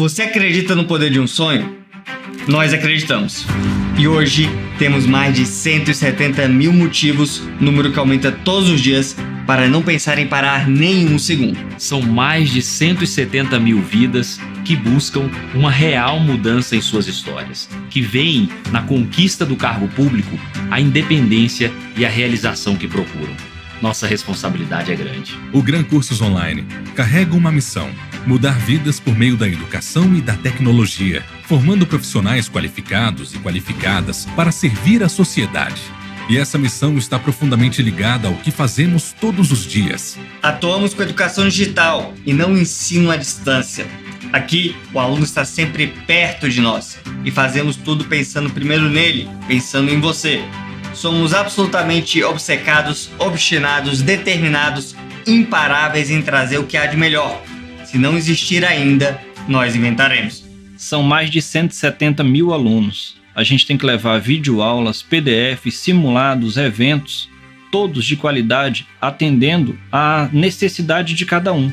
Você acredita no poder de um sonho? Nós acreditamos. E hoje temos mais de 170 mil motivos, número que aumenta todos os dias, para não pensar em parar nenhum segundo. São mais de 170 mil vidas que buscam uma real mudança em suas histórias, que veem na conquista do cargo público a independência e a realização que procuram. Nossa responsabilidade é grande. O Gran Cursos Online carrega uma missão mudar vidas por meio da educação e da tecnologia, formando profissionais qualificados e qualificadas para servir à sociedade. E essa missão está profundamente ligada ao que fazemos todos os dias. Atuamos com educação digital e não ensino à distância. Aqui, o aluno está sempre perto de nós e fazemos tudo pensando primeiro nele, pensando em você. Somos absolutamente obcecados, obstinados, determinados, imparáveis em trazer o que há de melhor se não existir ainda, nós inventaremos. São mais de 170 mil alunos. A gente tem que levar videoaulas, PDFs, simulados, eventos, todos de qualidade, atendendo à necessidade de cada um.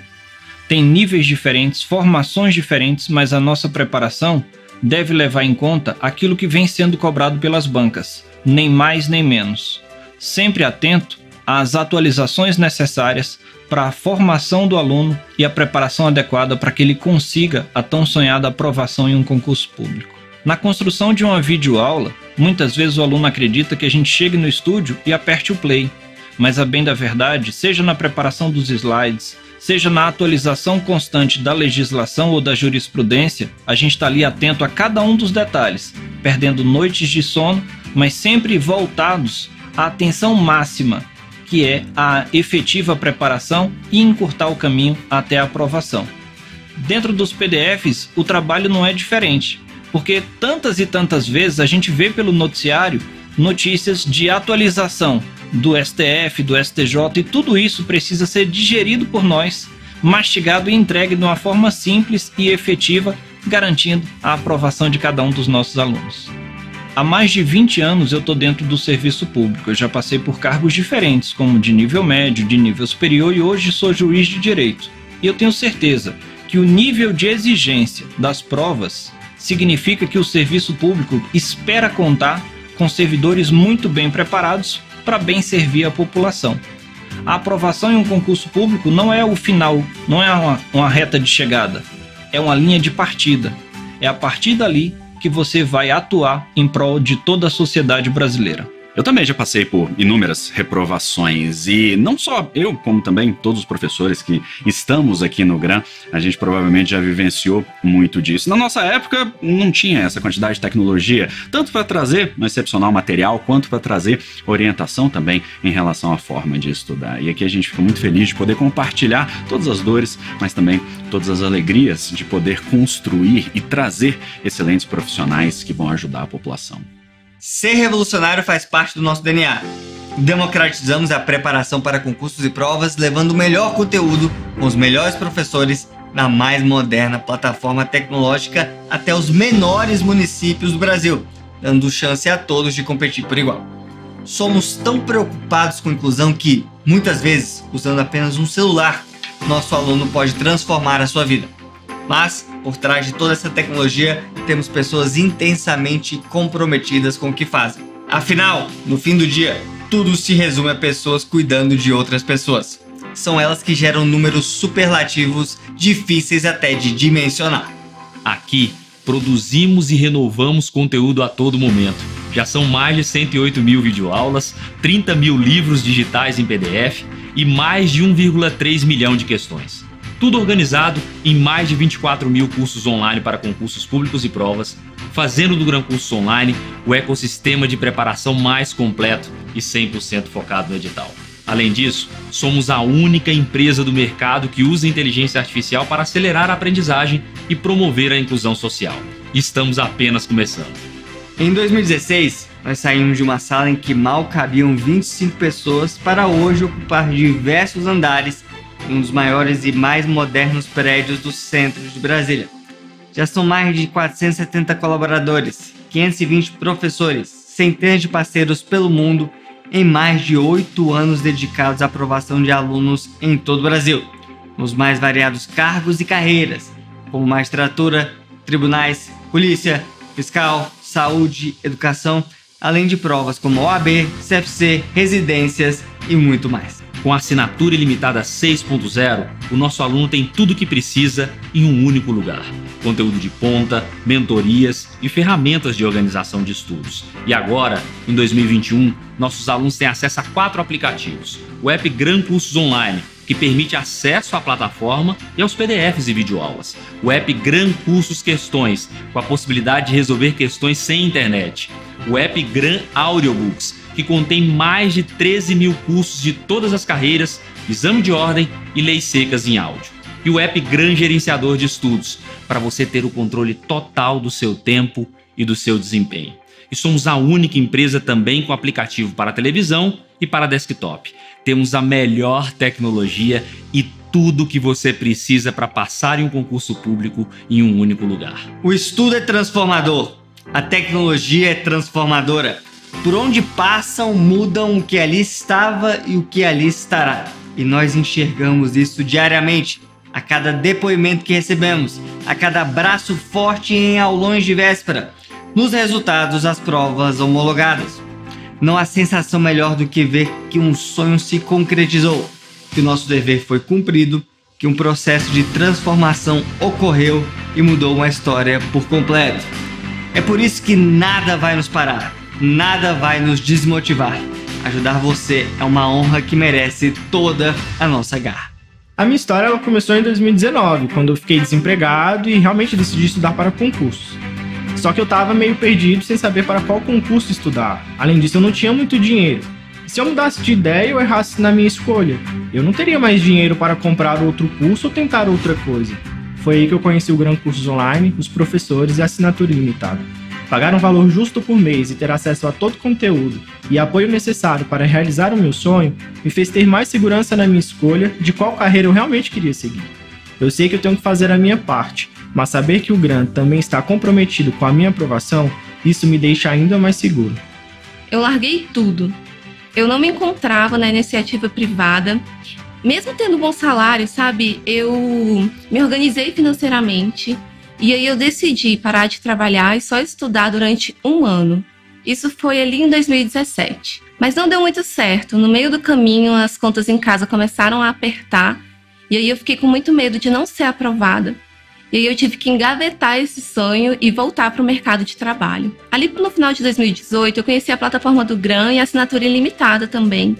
Tem níveis diferentes, formações diferentes, mas a nossa preparação deve levar em conta aquilo que vem sendo cobrado pelas bancas, nem mais nem menos. Sempre atento as atualizações necessárias para a formação do aluno e a preparação adequada para que ele consiga a tão sonhada aprovação em um concurso público. Na construção de uma videoaula, muitas vezes o aluno acredita que a gente chegue no estúdio e aperte o play, mas a bem da verdade, seja na preparação dos slides, seja na atualização constante da legislação ou da jurisprudência, a gente está ali atento a cada um dos detalhes, perdendo noites de sono, mas sempre voltados à atenção máxima que é a efetiva preparação e encurtar o caminho até a aprovação. Dentro dos PDFs, o trabalho não é diferente, porque tantas e tantas vezes a gente vê pelo noticiário notícias de atualização do STF, do STJ e tudo isso precisa ser digerido por nós, mastigado e entregue de uma forma simples e efetiva, garantindo a aprovação de cada um dos nossos alunos. Há mais de 20 anos eu estou dentro do serviço público. Eu já passei por cargos diferentes, como de nível médio, de nível superior e hoje sou juiz de direito. E eu tenho certeza que o nível de exigência das provas significa que o serviço público espera contar com servidores muito bem preparados para bem servir a população. A aprovação em um concurso público não é o final, não é uma, uma reta de chegada, é uma linha de partida. É a partir dali que você vai atuar em prol de toda a sociedade brasileira. Eu também já passei por inúmeras reprovações e não só eu, como também todos os professores que estamos aqui no GRAM, a gente provavelmente já vivenciou muito disso. Na nossa época não tinha essa quantidade de tecnologia, tanto para trazer um excepcional material, quanto para trazer orientação também em relação à forma de estudar. E aqui a gente fica muito feliz de poder compartilhar todas as dores, mas também todas as alegrias de poder construir e trazer excelentes profissionais que vão ajudar a população. Ser revolucionário faz parte do nosso DNA. Democratizamos a preparação para concursos e provas, levando o melhor conteúdo com os melhores professores na mais moderna plataforma tecnológica até os menores municípios do Brasil, dando chance a todos de competir por igual. Somos tão preocupados com inclusão que, muitas vezes, usando apenas um celular, nosso aluno pode transformar a sua vida. Mas por trás de toda essa tecnologia temos pessoas intensamente comprometidas com o que fazem. Afinal, no fim do dia, tudo se resume a pessoas cuidando de outras pessoas. São elas que geram números superlativos difíceis até de dimensionar. Aqui, produzimos e renovamos conteúdo a todo momento. Já são mais de 108 mil videoaulas, 30 mil livros digitais em PDF e mais de 1,3 milhão de questões tudo organizado em mais de 24 mil cursos online para concursos públicos e provas, fazendo do Gran Cursos Online o ecossistema de preparação mais completo e 100% focado no edital. Além disso, somos a única empresa do mercado que usa inteligência artificial para acelerar a aprendizagem e promover a inclusão social. Estamos apenas começando. Em 2016, nós saímos de uma sala em que mal cabiam 25 pessoas para hoje ocupar diversos andares um dos maiores e mais modernos prédios do centro de Brasília. Já são mais de 470 colaboradores, 520 professores, centenas de parceiros pelo mundo, em mais de oito anos dedicados à aprovação de alunos em todo o Brasil, nos mais variados cargos e carreiras, como magistratura, tribunais, polícia, fiscal, saúde, educação, além de provas como OAB, CFC, residências e muito mais. Com assinatura ilimitada 6.0, o nosso aluno tem tudo o que precisa em um único lugar. Conteúdo de ponta, mentorias e ferramentas de organização de estudos. E agora, em 2021, nossos alunos têm acesso a quatro aplicativos: o app Gran Cursos Online, que permite acesso à plataforma e aos PDFs e videoaulas. O app Gran Cursos Questões, com a possibilidade de resolver questões sem internet. O app Gran Audiobooks, que contém mais de 13 mil cursos de todas as carreiras, exame de ordem e leis secas em áudio. E o app Gran Gerenciador de Estudos, para você ter o controle total do seu tempo e do seu desempenho. E somos a única empresa também com aplicativo para televisão e para desktop. Temos a melhor tecnologia e tudo que você precisa para passar em um concurso público em um único lugar. O estudo é transformador, a tecnologia é transformadora. Por onde passam, mudam o que ali estava e o que ali estará. E nós enxergamos isso diariamente, a cada depoimento que recebemos, a cada abraço forte em aulões de véspera, nos resultados das provas homologadas. Não há sensação melhor do que ver que um sonho se concretizou, que o nosso dever foi cumprido, que um processo de transformação ocorreu e mudou uma história por completo. É por isso que nada vai nos parar nada vai nos desmotivar. Ajudar você é uma honra que merece toda a nossa garra. A minha história ela começou em 2019, quando eu fiquei desempregado e realmente decidi estudar para concurso. Só que eu estava meio perdido sem saber para qual concurso estudar. Além disso, eu não tinha muito dinheiro. Se eu mudasse de ideia ou errasse na minha escolha, eu não teria mais dinheiro para comprar outro curso ou tentar outra coisa. Foi aí que eu conheci o Gran Cursos Online, os professores e a assinatura limitada. Pagar um valor justo por mês e ter acesso a todo o conteúdo e apoio necessário para realizar o meu sonho me fez ter mais segurança na minha escolha de qual carreira eu realmente queria seguir. Eu sei que eu tenho que fazer a minha parte, mas saber que o GRAN também está comprometido com a minha aprovação, isso me deixa ainda mais seguro. Eu larguei tudo. Eu não me encontrava na iniciativa privada. Mesmo tendo um bom salário, sabe, eu me organizei financeiramente e aí eu decidi parar de trabalhar e só estudar durante um ano. Isso foi ali em 2017. Mas não deu muito certo. No meio do caminho, as contas em casa começaram a apertar. E aí eu fiquei com muito medo de não ser aprovada. E aí eu tive que engavetar esse sonho e voltar para o mercado de trabalho. Ali no final de 2018, eu conheci a plataforma do GRAM e a assinatura ilimitada também.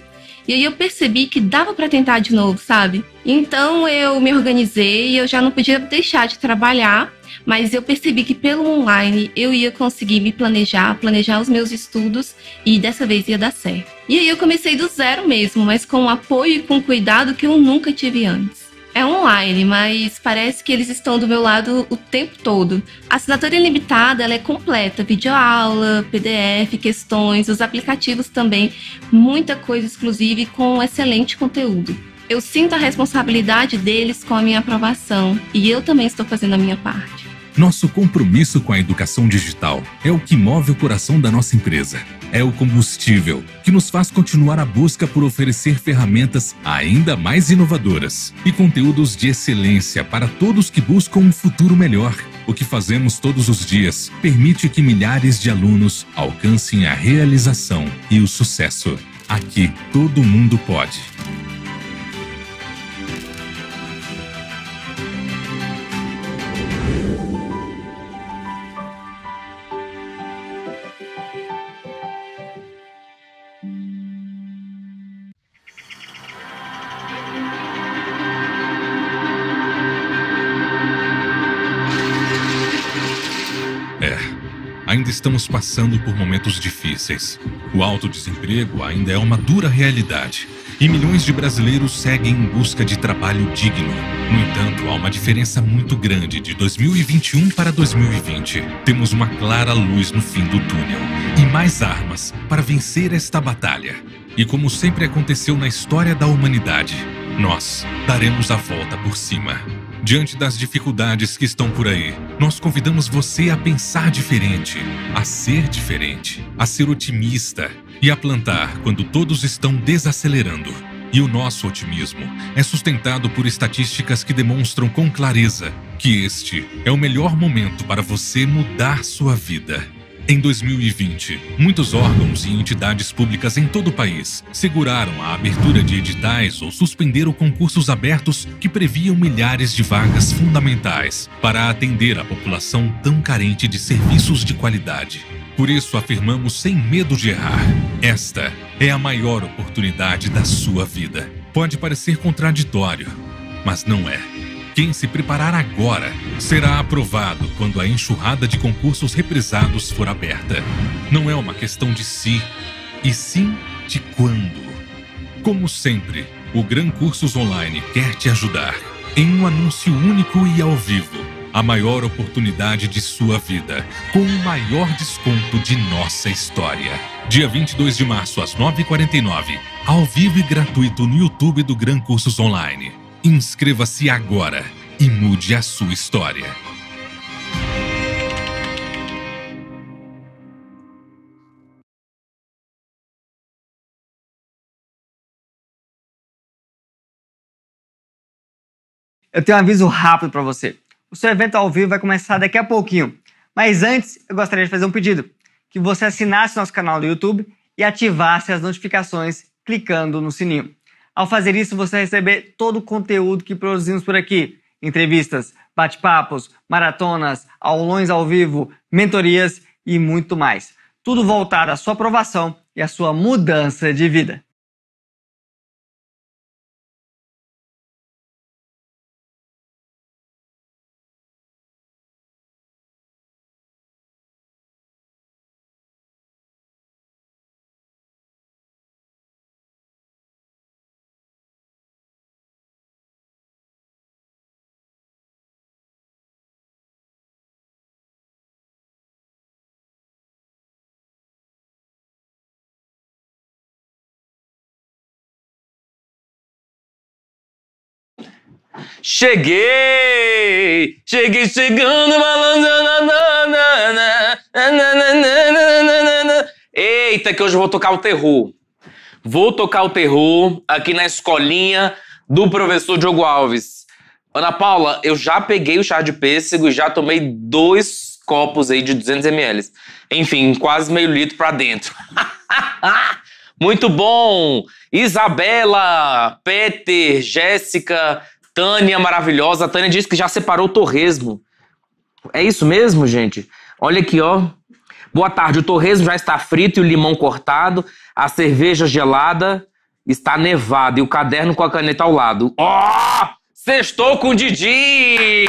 E aí eu percebi que dava para tentar de novo, sabe? Então eu me organizei, e eu já não podia deixar de trabalhar mas eu percebi que pelo online eu ia conseguir me planejar, planejar os meus estudos e dessa vez ia dar certo. E aí eu comecei do zero mesmo, mas com um apoio e com um cuidado que eu nunca tive antes é online, mas parece que eles estão do meu lado o tempo todo. A assinatura ilimitada ela é completa, videoaula, PDF, questões, os aplicativos também, muita coisa exclusiva e com excelente conteúdo. Eu sinto a responsabilidade deles com a minha aprovação e eu também estou fazendo a minha parte. Nosso compromisso com a educação digital é o que move o coração da nossa empresa. É o combustível que nos faz continuar a busca por oferecer ferramentas ainda mais inovadoras e conteúdos de excelência para todos que buscam um futuro melhor. O que fazemos todos os dias permite que milhares de alunos alcancem a realização e o sucesso. Aqui todo mundo pode. estamos passando por momentos difíceis. O alto desemprego ainda é uma dura realidade e milhões de brasileiros seguem em busca de trabalho digno. No entanto, há uma diferença muito grande de 2021 para 2020. Temos uma clara luz no fim do túnel e mais armas para vencer esta batalha. E como sempre aconteceu na história da humanidade, nós daremos a volta por cima. Diante das dificuldades que estão por aí, nós convidamos você a pensar diferente, a ser diferente, a ser otimista e a plantar quando todos estão desacelerando. E o nosso otimismo é sustentado por estatísticas que demonstram com clareza que este é o melhor momento para você mudar sua vida. Em 2020, muitos órgãos e entidades públicas em todo o país seguraram a abertura de editais ou suspenderam concursos abertos que previam milhares de vagas fundamentais para atender a população tão carente de serviços de qualidade. Por isso, afirmamos sem medo de errar: esta é a maior oportunidade da sua vida. Pode parecer contraditório, mas não é. Quem se preparar agora será aprovado quando a enxurrada de concursos represados for aberta. Não é uma questão de se, e sim de quando. Como sempre, o Gran Cursos Online quer te ajudar em um anúncio único e ao vivo. A maior oportunidade de sua vida, com o maior desconto de nossa história. Dia 22 de março, às 9h49, ao vivo e gratuito no YouTube do Gran Cursos Online. Inscreva-se agora e mude a sua história. Eu tenho um aviso rápido para você. O seu evento ao vivo vai começar daqui a pouquinho. Mas antes, eu gostaria de fazer um pedido: que você assinasse nosso canal do YouTube e ativasse as notificações clicando no sininho. Ao fazer isso, você vai receber todo o conteúdo que produzimos por aqui: entrevistas, bate-papos, maratonas, aulões ao vivo, mentorias e muito mais. Tudo voltado à sua aprovação e à sua mudança de vida. Cheguei! Cheguei chegando, malandro! Eita, que hoje eu vou tocar o terror. Vou tocar o terror aqui na escolinha do professor Diogo Alves. Ana Paula, eu já peguei o chá de pêssego e já tomei dois copos aí de 200 ml. Enfim, quase meio litro pra dentro. Muito bom! Isabela, Peter, Jéssica, Tânia é maravilhosa. A Tânia disse que já separou o torresmo. É isso mesmo, gente? Olha aqui, ó. Boa tarde. O torresmo já está frito e o limão cortado. A cerveja gelada está nevada e o caderno com a caneta ao lado. Ó! Oh! Sextou com o Didi!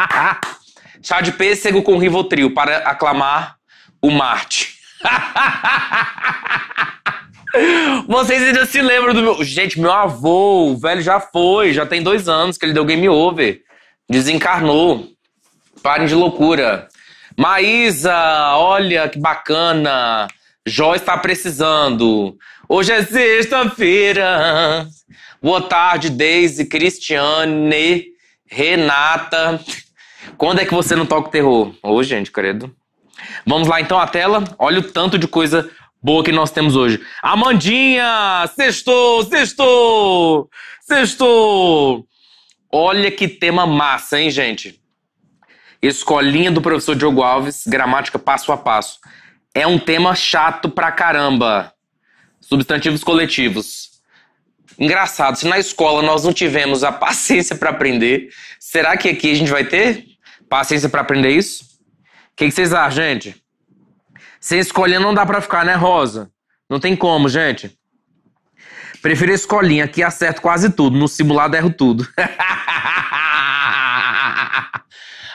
Chá de pêssego com Rivotril para aclamar o Marte. Vocês ainda se lembram do meu. Gente, meu avô, o velho já foi, já tem dois anos que ele deu game over. Desencarnou. Parem de loucura. Maísa, olha que bacana. Jó está precisando. Hoje é sexta-feira. Boa tarde, Deise, Cristiane, Renata. Quando é que você não toca o terror? Ô, oh, gente, credo. Vamos lá então à tela. Olha o tanto de coisa boa que nós temos hoje. Amandinha! Sextou! Sextou! Sextou! Olha que tema massa, hein, gente? Escolinha do professor Diogo Alves, gramática passo a passo. É um tema chato pra caramba. Substantivos coletivos. Engraçado, se na escola nós não tivemos a paciência para aprender, será que aqui a gente vai ter paciência para aprender isso? O que, que vocês acham, gente? Sem escolinha não dá para ficar, né, Rosa? Não tem como, gente. Prefiro escolinha, que acerto quase tudo. No simulado erro tudo.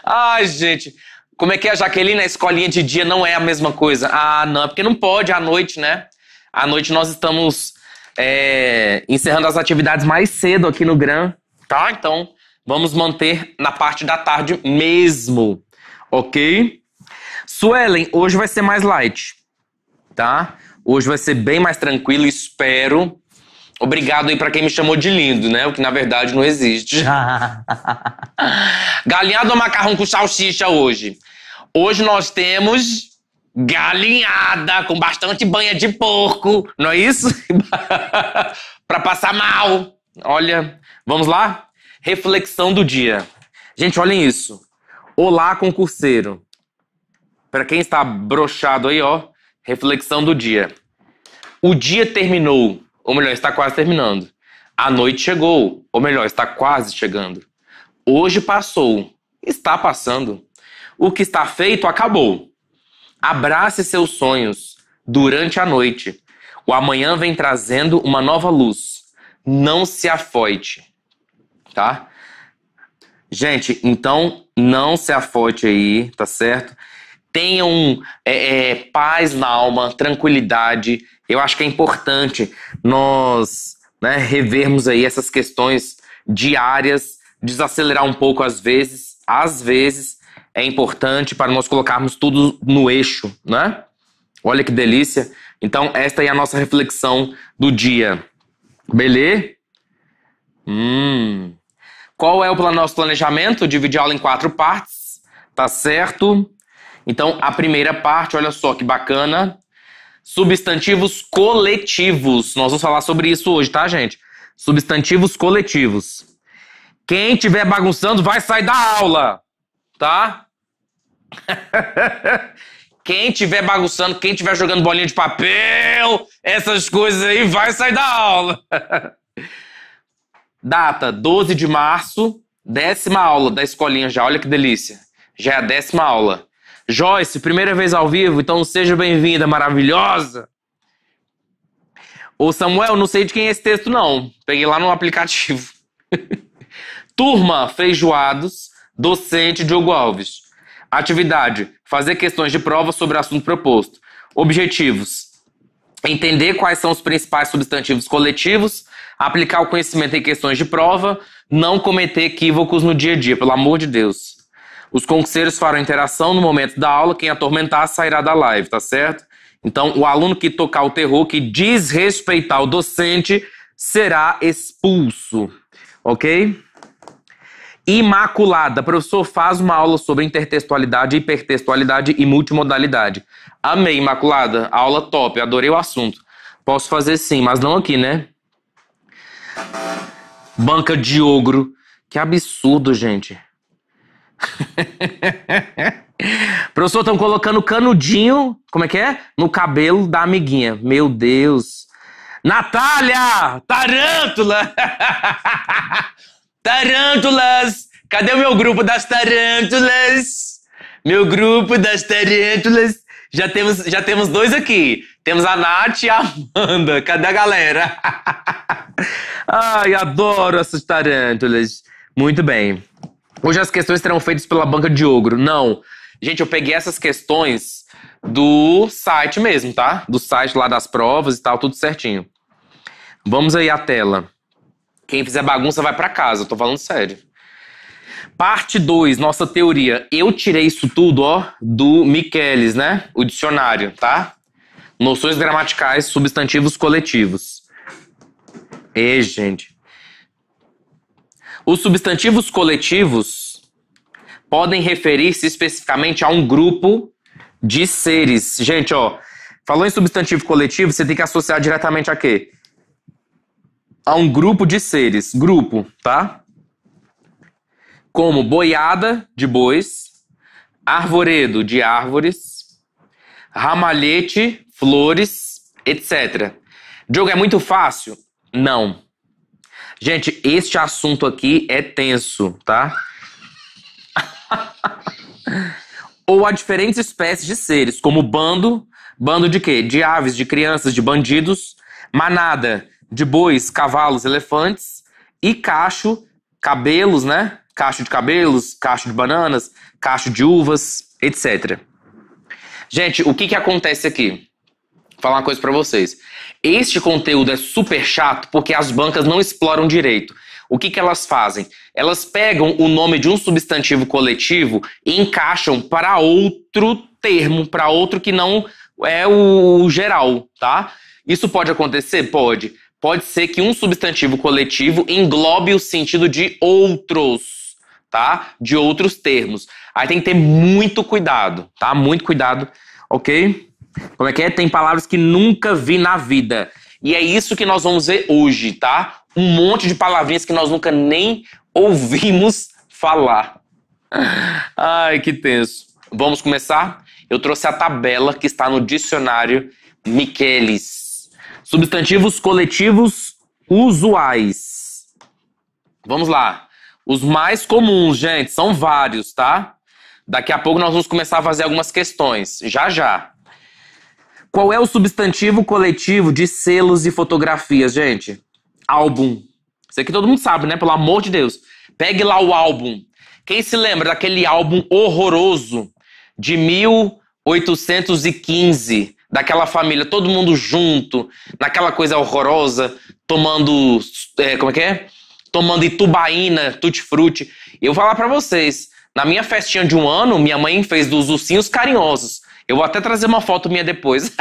Ai, gente. Como é que é, Jaqueline? A escolinha de dia não é a mesma coisa. Ah, não. É porque não pode à noite, né? À noite nós estamos é, encerrando as atividades mais cedo aqui no GRAM, tá? Então, vamos manter na parte da tarde mesmo, ok? Suelen, hoje vai ser mais light, tá? Hoje vai ser bem mais tranquilo, espero. Obrigado aí para quem me chamou de lindo, né? O que na verdade não existe. galinhada ou macarrão com salsicha hoje? Hoje nós temos galinhada com bastante banha de porco, não é isso? para passar mal. Olha, vamos lá? Reflexão do dia. Gente, olhem isso. Olá, concurseiro. Para quem está brochado aí, ó, reflexão do dia. O dia terminou, ou melhor, está quase terminando. A noite chegou, ou melhor, está quase chegando. Hoje passou, está passando. O que está feito acabou. Abrace seus sonhos durante a noite. O amanhã vem trazendo uma nova luz. Não se afoite, tá? Gente, então não se afoite aí, tá certo? tenham é, é, paz na alma, tranquilidade. Eu acho que é importante nós né, revermos aí essas questões diárias, desacelerar um pouco às vezes. Às vezes é importante para nós colocarmos tudo no eixo, né? Olha que delícia. Então, esta é a nossa reflexão do dia. Beleza? Hum. Qual é o nosso planejamento? Dividir a aula em quatro partes, tá certo? Então, a primeira parte, olha só que bacana. Substantivos coletivos. Nós vamos falar sobre isso hoje, tá, gente? Substantivos coletivos. Quem estiver bagunçando vai sair da aula, tá? quem estiver bagunçando, quem estiver jogando bolinha de papel, essas coisas aí, vai sair da aula. Data: 12 de março, décima aula da escolinha já. Olha que delícia. Já é a décima aula. Joyce, primeira vez ao vivo, então seja bem-vinda, maravilhosa. Ô Samuel, não sei de quem é esse texto, não. Peguei lá no aplicativo. Turma, feijoados, docente Diogo Alves. Atividade: fazer questões de prova sobre assunto proposto. Objetivos: entender quais são os principais substantivos coletivos, aplicar o conhecimento em questões de prova, não cometer equívocos no dia a dia, pelo amor de Deus. Os concurseiros farão interação no momento da aula, quem atormentar sairá da live, tá certo? Então, o aluno que tocar o terror, que desrespeitar o docente, será expulso, ok? Imaculada. professor faz uma aula sobre intertextualidade, hipertextualidade e multimodalidade. Amei, Imaculada. Aula top, adorei o assunto. Posso fazer sim, mas não aqui, né? Banca de ogro. Que absurdo, gente. Professor, estão colocando canudinho, como é que é? No cabelo da amiguinha. Meu Deus. Natália! Tarântula! tarântulas! Cadê o meu grupo das tarântulas? Meu grupo das tarântulas. Já temos, já temos dois aqui. Temos a Nath e a Amanda. Cadê a galera? Ai, adoro essas tarântulas. Muito bem. Hoje as questões serão feitas pela banca de ogro. Não. Gente, eu peguei essas questões do site mesmo, tá? Do site lá das provas e tal, tudo certinho. Vamos aí à tela. Quem fizer bagunça vai para casa, eu tô falando sério. Parte 2, nossa teoria. Eu tirei isso tudo, ó, do Michelis, né? O dicionário, tá? Noções gramaticais, substantivos coletivos. E, gente, os substantivos coletivos podem referir-se especificamente a um grupo de seres. Gente, ó, falou em substantivo coletivo, você tem que associar diretamente a quê? A um grupo de seres. Grupo, tá? Como boiada de bois, arvoredo de árvores, ramalhete, flores, etc. Diogo, é muito fácil? Não. Gente, este assunto aqui é tenso, tá? Ou há diferentes espécies de seres, como bando, bando de quê? De aves, de crianças, de bandidos, manada, de bois, cavalos, elefantes e cacho, cabelos, né? Cacho de cabelos, cacho de bananas, cacho de uvas, etc. Gente, o que que acontece aqui? falar uma coisa para vocês. Este conteúdo é super chato porque as bancas não exploram direito. O que, que elas fazem? Elas pegam o nome de um substantivo coletivo e encaixam para outro termo, para outro que não é o geral, tá? Isso pode acontecer? Pode. Pode ser que um substantivo coletivo englobe o sentido de outros, tá? De outros termos. Aí tem que ter muito cuidado, tá? Muito cuidado, ok? Como é que é? Tem palavras que nunca vi na vida. E é isso que nós vamos ver hoje, tá? Um monte de palavrinhas que nós nunca nem ouvimos falar. Ai, que tenso. Vamos começar? Eu trouxe a tabela que está no dicionário Michelis. Substantivos coletivos usuais. Vamos lá. Os mais comuns, gente, são vários, tá? Daqui a pouco nós vamos começar a fazer algumas questões. Já já. Qual é o substantivo coletivo de selos e fotografias, gente? Álbum. Isso aqui todo mundo sabe, né? Pelo amor de Deus. Pegue lá o álbum. Quem se lembra daquele álbum horroroso de 1815? Daquela família, todo mundo junto, naquela coisa horrorosa, tomando. É, como é que é? Tomando itubaína, tutti-frutti. Eu vou falar pra vocês. Na minha festinha de um ano, minha mãe fez dos ursinhos carinhosos. Eu vou até trazer uma foto minha depois.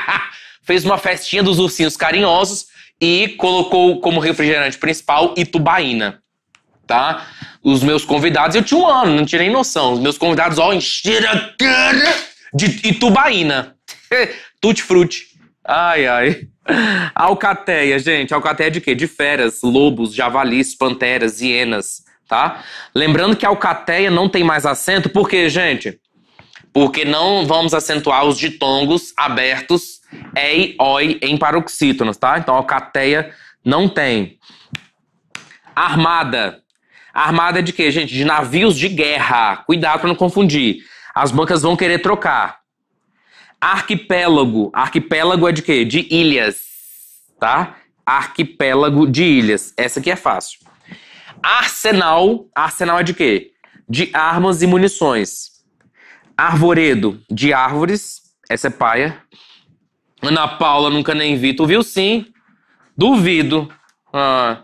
Fez uma festinha dos ursinhos carinhosos e colocou como refrigerante principal Itubaína. Tá? Os meus convidados, eu tinha um ano, não tinha nem noção. Os meus convidados, ó, encheram a cara de Itubaína. Tutti frutti. Ai, ai. Alcateia, gente. Alcateia de quê? De feras, lobos, javalis, panteras, hienas, tá? Lembrando que alcateia não tem mais acento, porque, gente, porque não vamos acentuar os ditongos abertos ei, oi em paroxítonos, tá? Então, alcateia não tem. Armada. Armada é de quê, gente? De navios de guerra. Cuidado para não confundir. As bancas vão querer trocar. Arquipélago. Arquipélago é de quê? De ilhas, tá? Arquipélago de ilhas. Essa aqui é fácil. Arsenal. Arsenal é de quê? De armas e munições. Arvoredo, de árvores. Essa é paia. Ana Paula, nunca nem vi. Tu viu sim? Duvido. Ah.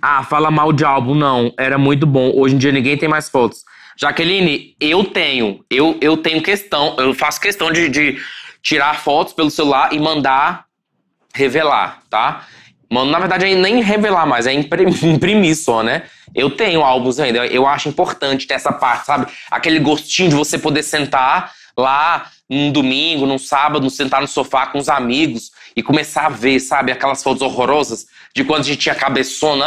ah, fala mal de álbum, não. Era muito bom. Hoje em dia ninguém tem mais fotos. Jaqueline, eu tenho. Eu, eu tenho questão. Eu faço questão de, de tirar fotos pelo celular e mandar revelar, tá? Mano, na verdade, é nem revelar mais, é imprimir, só, né? Eu tenho álbuns ainda, eu acho importante ter essa parte, sabe? Aquele gostinho de você poder sentar lá num domingo, num sábado, sentar no sofá com os amigos e começar a ver, sabe, aquelas fotos horrorosas de quando a gente tinha cabeçona.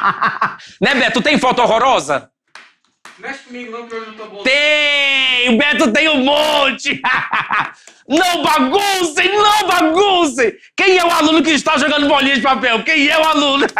né, Beto? Tem foto horrorosa? Mexe comigo não, porque eu não tô bom. Tem! O Beto tem um monte! não baguncem, não baguncem! Quem é o aluno que está jogando bolinha de papel? Quem é o aluno?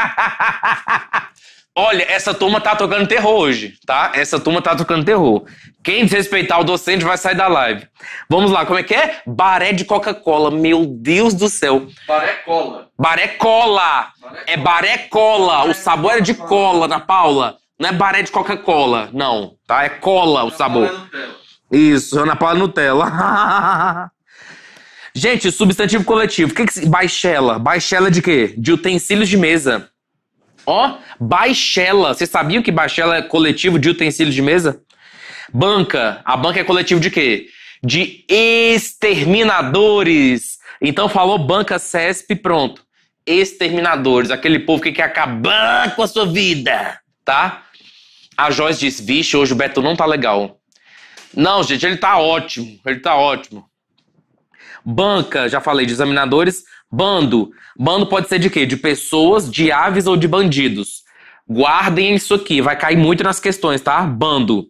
Olha, essa turma tá tocando terror hoje, tá? Essa turma tá tocando terror. Quem desrespeitar o docente vai sair da live. Vamos lá, como é que é? Baré de Coca-Cola. Meu Deus do céu. Baré cola. Baré cola. Baré cola. É baré cola. Baré o sabor é de cola na Paula. Não é baré de Coca-Cola, não, tá? É cola o sabor. Ana Paula Nutella. Isso, Ana Paula Nutella. Gente, substantivo coletivo. O que, que Baixela. Baixela de quê? De utensílios de mesa. Ó, baixela. Vocês sabiam que baixela é coletivo de utensílios de mesa? Banca. A banca é coletivo de quê? De exterminadores. Então falou banca CESP, pronto. Exterminadores. Aquele povo que quer acabar com a sua vida, tá? A Joyce disse: Vixe, hoje o Beto não tá legal. Não, gente, ele tá ótimo. Ele tá ótimo. Banca, já falei de examinadores. Bando. Bando pode ser de quê? De pessoas, de aves ou de bandidos. Guardem isso aqui, vai cair muito nas questões, tá? Bando.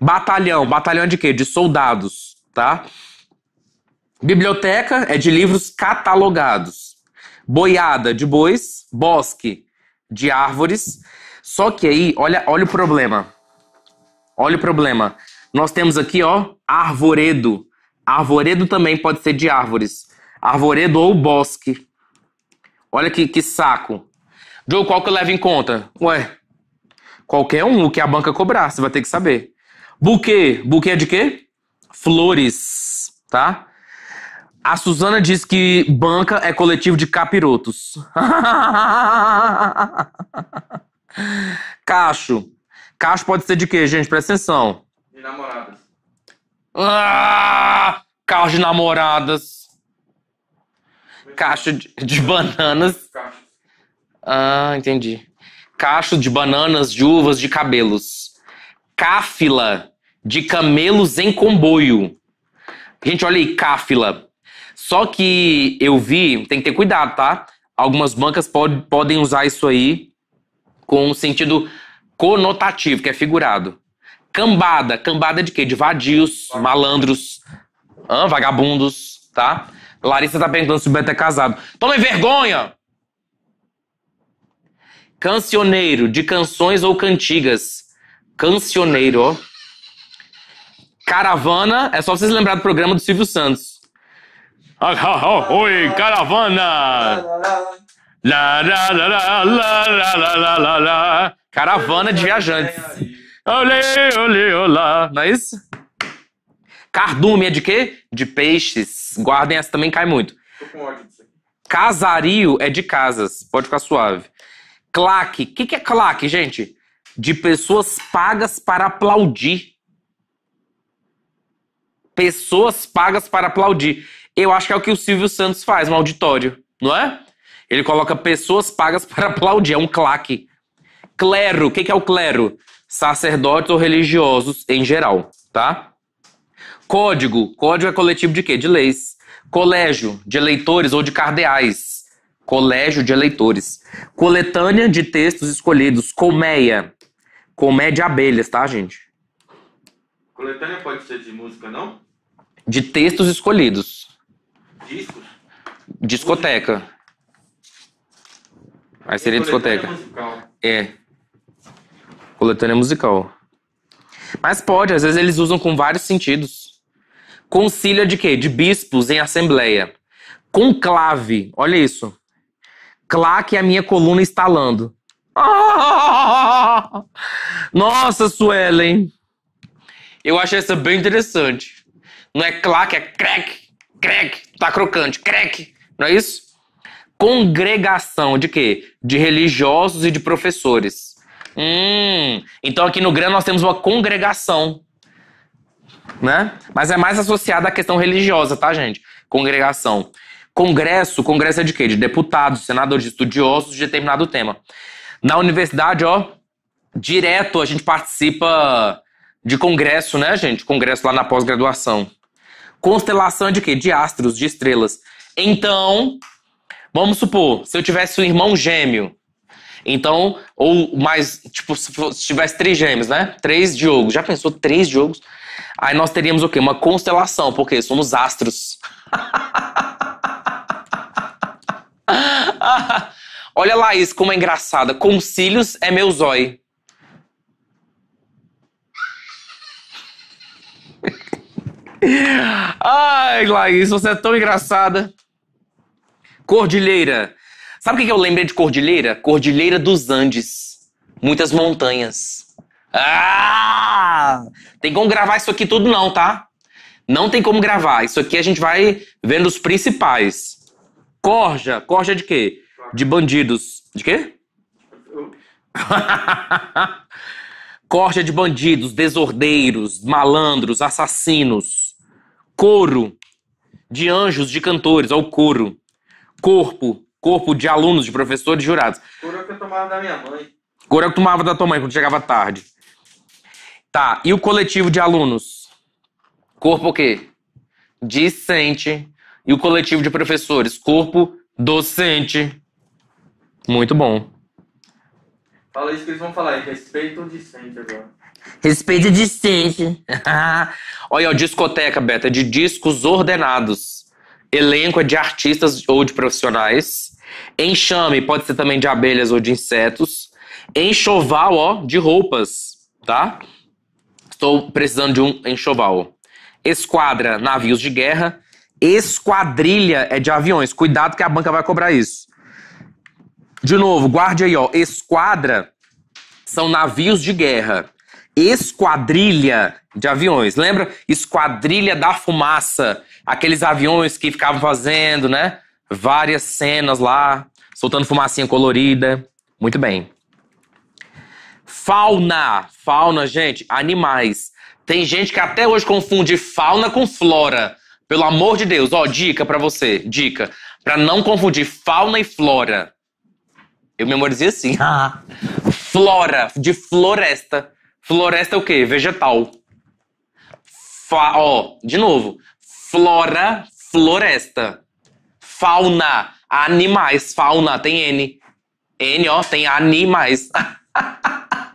Batalhão. Batalhão é de quê? De soldados, tá? Biblioteca é de livros catalogados. Boiada, de bois. Bosque, de árvores. Só que aí, olha, olha o problema. Olha o problema. Nós temos aqui, ó, arvoredo. Arvoredo também pode ser de árvores. Arvoredo ou bosque. Olha que, que saco. Joe, qual que eu levo em conta? Ué, qualquer um, o que a banca cobrar, você vai ter que saber. Buquê. Buquê é de quê? Flores, tá? A Suzana diz que banca é coletivo de capirotos. Cacho. Cacho pode ser de quê, gente? Presta atenção. De namoradas. Ah! Cacho de namoradas. Cacho de, de bananas. Ah, entendi. Cacho de bananas, de uvas, de cabelos. Cáfila de camelos em comboio. Gente, olha aí, cáfila. Só que eu vi, tem que ter cuidado, tá? Algumas bancas pod podem usar isso aí com um sentido conotativo, que é figurado. Cambada, cambada de quê? De vadios, malandros, vagabundos, tá? Larissa tá perguntando se o Beto é casado. Tome vergonha! Cancioneiro, de canções ou cantigas. Cancioneiro, ó. Caravana, é só vocês lembrar do programa do Silvio Santos. Ah, ah, ah, oi, caravana! La la la la la la la la la Caravana de viajantes. Olê, olê, olá. Não é isso? Cardume é de quê? De peixes. Guardem essa, também cai muito. Tô com ódio disso aqui. Casario é de casas. Pode ficar suave. Claque. O que, que é claque, gente? De pessoas pagas para aplaudir. Pessoas pagas para aplaudir. Eu acho que é o que o Silvio Santos faz, um auditório, não é? Ele coloca pessoas pagas para aplaudir, é um claque. Clero, o que, que é o clero? Sacerdotes ou religiosos em geral, tá? Código, código é coletivo de quê? De leis. Colégio, de eleitores ou de cardeais. Colégio de eleitores. Coletânea de textos escolhidos. Colmeia. Colmeia de abelhas, tá, gente? Coletânea pode ser de música, não? De textos escolhidos. Discos? Discoteca. Aí seria discoteca. Musical. É. Coletânea musical. Mas pode, às vezes eles usam com vários sentidos. Concília de quê? De bispos em assembleia. Conclave, olha isso. Claque a minha coluna estalando. Ah! Nossa, Suelen. Eu achei essa bem interessante. Não é claque, é crack, crack. Tá crocante, crack. Não é isso? congregação de quê? De religiosos e de professores. Hum, então aqui no GRAM nós temos uma congregação. Né? Mas é mais associada à questão religiosa, tá, gente? Congregação. Congresso, congresso é de quê? De deputados, senadores, estudiosos de determinado tema. Na universidade, ó, direto a gente participa de congresso, né, gente? Congresso lá na pós-graduação. Constelação é de quê? De astros, de estrelas. Então, Vamos supor, se eu tivesse um irmão gêmeo, então, ou mais, tipo, se, tivesse três gêmeos, né? Três Diogos. Já pensou três Diogos? Aí nós teríamos o quê? Uma constelação, porque somos astros. Olha, Laís, como é engraçada. cílios é meu zóio. Ai, Laís, você é tão engraçada. Cordilheira. Sabe o que eu lembrei de cordilheira? Cordilheira dos Andes. Muitas montanhas. Ah! Tem como gravar isso aqui tudo não, tá? Não tem como gravar. Isso aqui a gente vai vendo os principais. Corja. Corja de quê? De bandidos. De quê? Corja de bandidos, desordeiros, malandros, assassinos. Coro. De anjos, de cantores. Olha o coro corpo, corpo de alunos, de professores, de jurados. Coro é que eu tomava da minha mãe. Coro é que eu tomava da tua mãe quando chegava tarde. Tá, e o coletivo de alunos? Corpo o quê? Discente. E o coletivo de professores? Corpo docente. Muito bom. Fala isso que eles vão falar aí. Respeito o discente agora. Respeito e discente. Olha, ó, discoteca, Beta, é de discos ordenados elenco é de artistas ou de profissionais. Enxame pode ser também de abelhas ou de insetos. Enxoval, ó, de roupas, tá? Estou precisando de um enxoval. Esquadra, navios de guerra. Esquadrilha é de aviões. Cuidado que a banca vai cobrar isso. De novo, guarde aí, ó. Esquadra são navios de guerra esquadrilha de aviões. Lembra? Esquadrilha da fumaça. Aqueles aviões que ficavam fazendo, né? Várias cenas lá, soltando fumacinha colorida. Muito bem. Fauna. Fauna, gente, animais. Tem gente que até hoje confunde fauna com flora. Pelo amor de Deus, ó, dica para você, dica, para não confundir fauna e flora. Eu memorizei assim. Ah. flora, de floresta. Floresta é o quê? Vegetal. Fa ó, de novo. Flora, floresta. Fauna, animais. Fauna, tem N. N, ó, tem animais.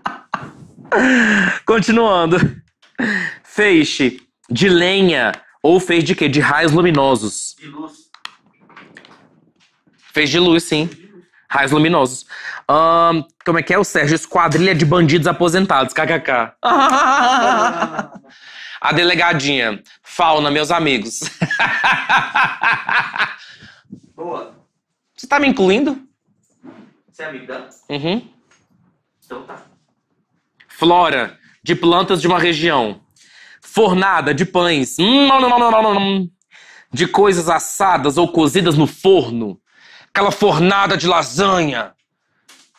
Continuando. Feixe de lenha ou fez de quê? De raios luminosos. De luz. Fez de luz, sim. Raios luminosos. Um, como é que é o Sérgio? Esquadrilha de bandidos aposentados. KKK. A delegadinha. Fauna, meus amigos. Boa. Você tá me incluindo? Você é amiga. Uhum. Então tá. Flora, de plantas de uma região. Fornada, de pães. Hum, não, não, não, não, não, não. De coisas assadas ou cozidas no forno aquela fornada de lasanha,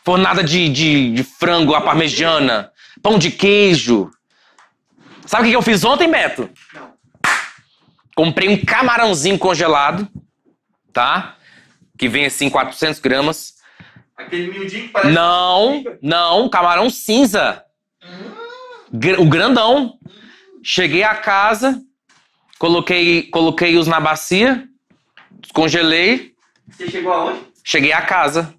fornada de, de, de frango à parmegiana, pão de queijo. Sabe o que eu fiz ontem, Beto? Não. Comprei um camarãozinho congelado, tá? Que vem assim, 400 gramas. Aquele miudinho que parece. Não, não, camarão cinza. Hum. O grandão. Cheguei a casa, coloquei, coloquei os na bacia, descongelei, você chegou aonde? Cheguei à casa.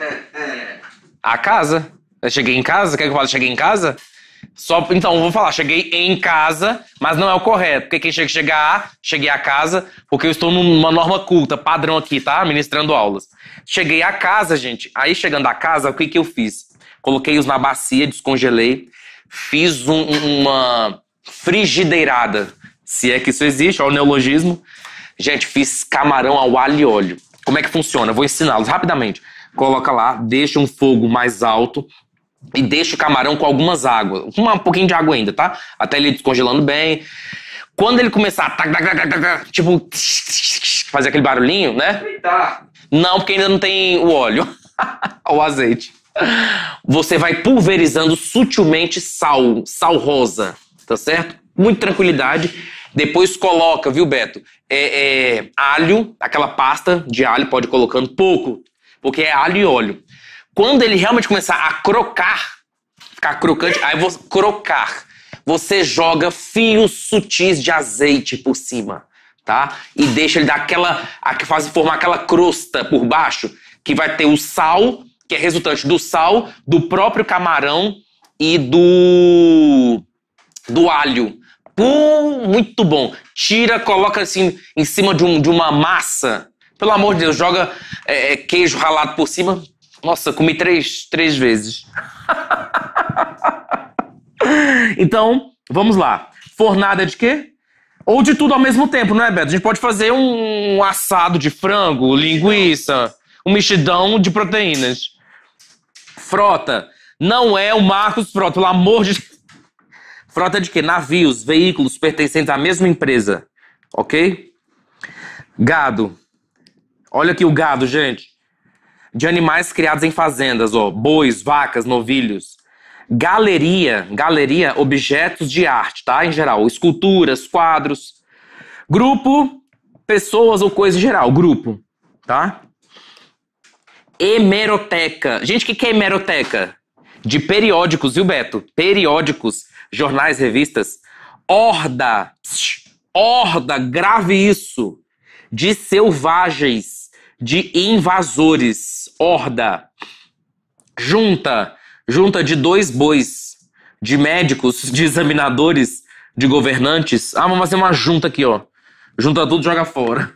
É, é. à casa. Eu cheguei em casa? Quer que eu fale cheguei em casa? Só, então, eu vou falar, cheguei em casa, mas não é o correto. Porque quem chega, chega a, cheguei a casa, porque eu estou numa norma culta, padrão aqui, tá? Ministrando aulas. Cheguei a casa, gente. Aí, chegando a casa, o que, que eu fiz? Coloquei-os na bacia, descongelei, fiz um, uma frigideirada, se é que isso existe, olha o neologismo. Gente, fiz camarão ao alho e óleo. Como é que funciona? vou ensiná-los rapidamente. Coloca lá, deixa um fogo mais alto e deixa o camarão com algumas águas, com um pouquinho de água ainda, tá? Até ele descongelando bem. Quando ele começar, tac, tac, tac, tipo, fazer aquele barulhinho, né? Não, porque ainda não tem o óleo ou azeite. Você vai pulverizando sutilmente sal, sal rosa, tá certo? Muito tranquilidade depois coloca, viu, Beto? É, é, alho, aquela pasta de alho, pode ir colocando pouco, porque é alho e óleo. Quando ele realmente começar a crocar, ficar crocante, aí você crocar. Você joga fios sutis de azeite por cima, tá? E deixa ele dar aquela, a, faz formar aquela crosta por baixo, que vai ter o sal, que é resultante do sal, do próprio camarão e do do alho muito bom. Tira, coloca assim em cima de, um, de uma massa. Pelo amor de Deus, joga é, é queijo ralado por cima. Nossa, comi três, três vezes. então, vamos lá. Fornada de quê? Ou de tudo ao mesmo tempo, não é, Beto? A gente pode fazer um assado de frango, linguiça, um mexidão de proteínas. Frota. Não é o Marcos Frota, pelo amor de Deus. Frota de quê? Navios, veículos pertencentes à mesma empresa. Ok? Gado. Olha aqui o gado, gente. De animais criados em fazendas, ó. Bois, vacas, novilhos. Galeria, galeria, objetos de arte, tá? Em geral, esculturas, quadros. Grupo, pessoas ou coisa em geral, grupo, tá? Hemeroteca. Gente, o que, que é hemeroteca? De periódicos, viu, Beto? Periódicos jornais, revistas, horda, psh, horda, grave isso, de selvagens, de invasores, horda, junta, junta de dois bois, de médicos, de examinadores, de governantes. Ah, vamos fazer uma junta aqui, ó. Junta tudo, joga fora.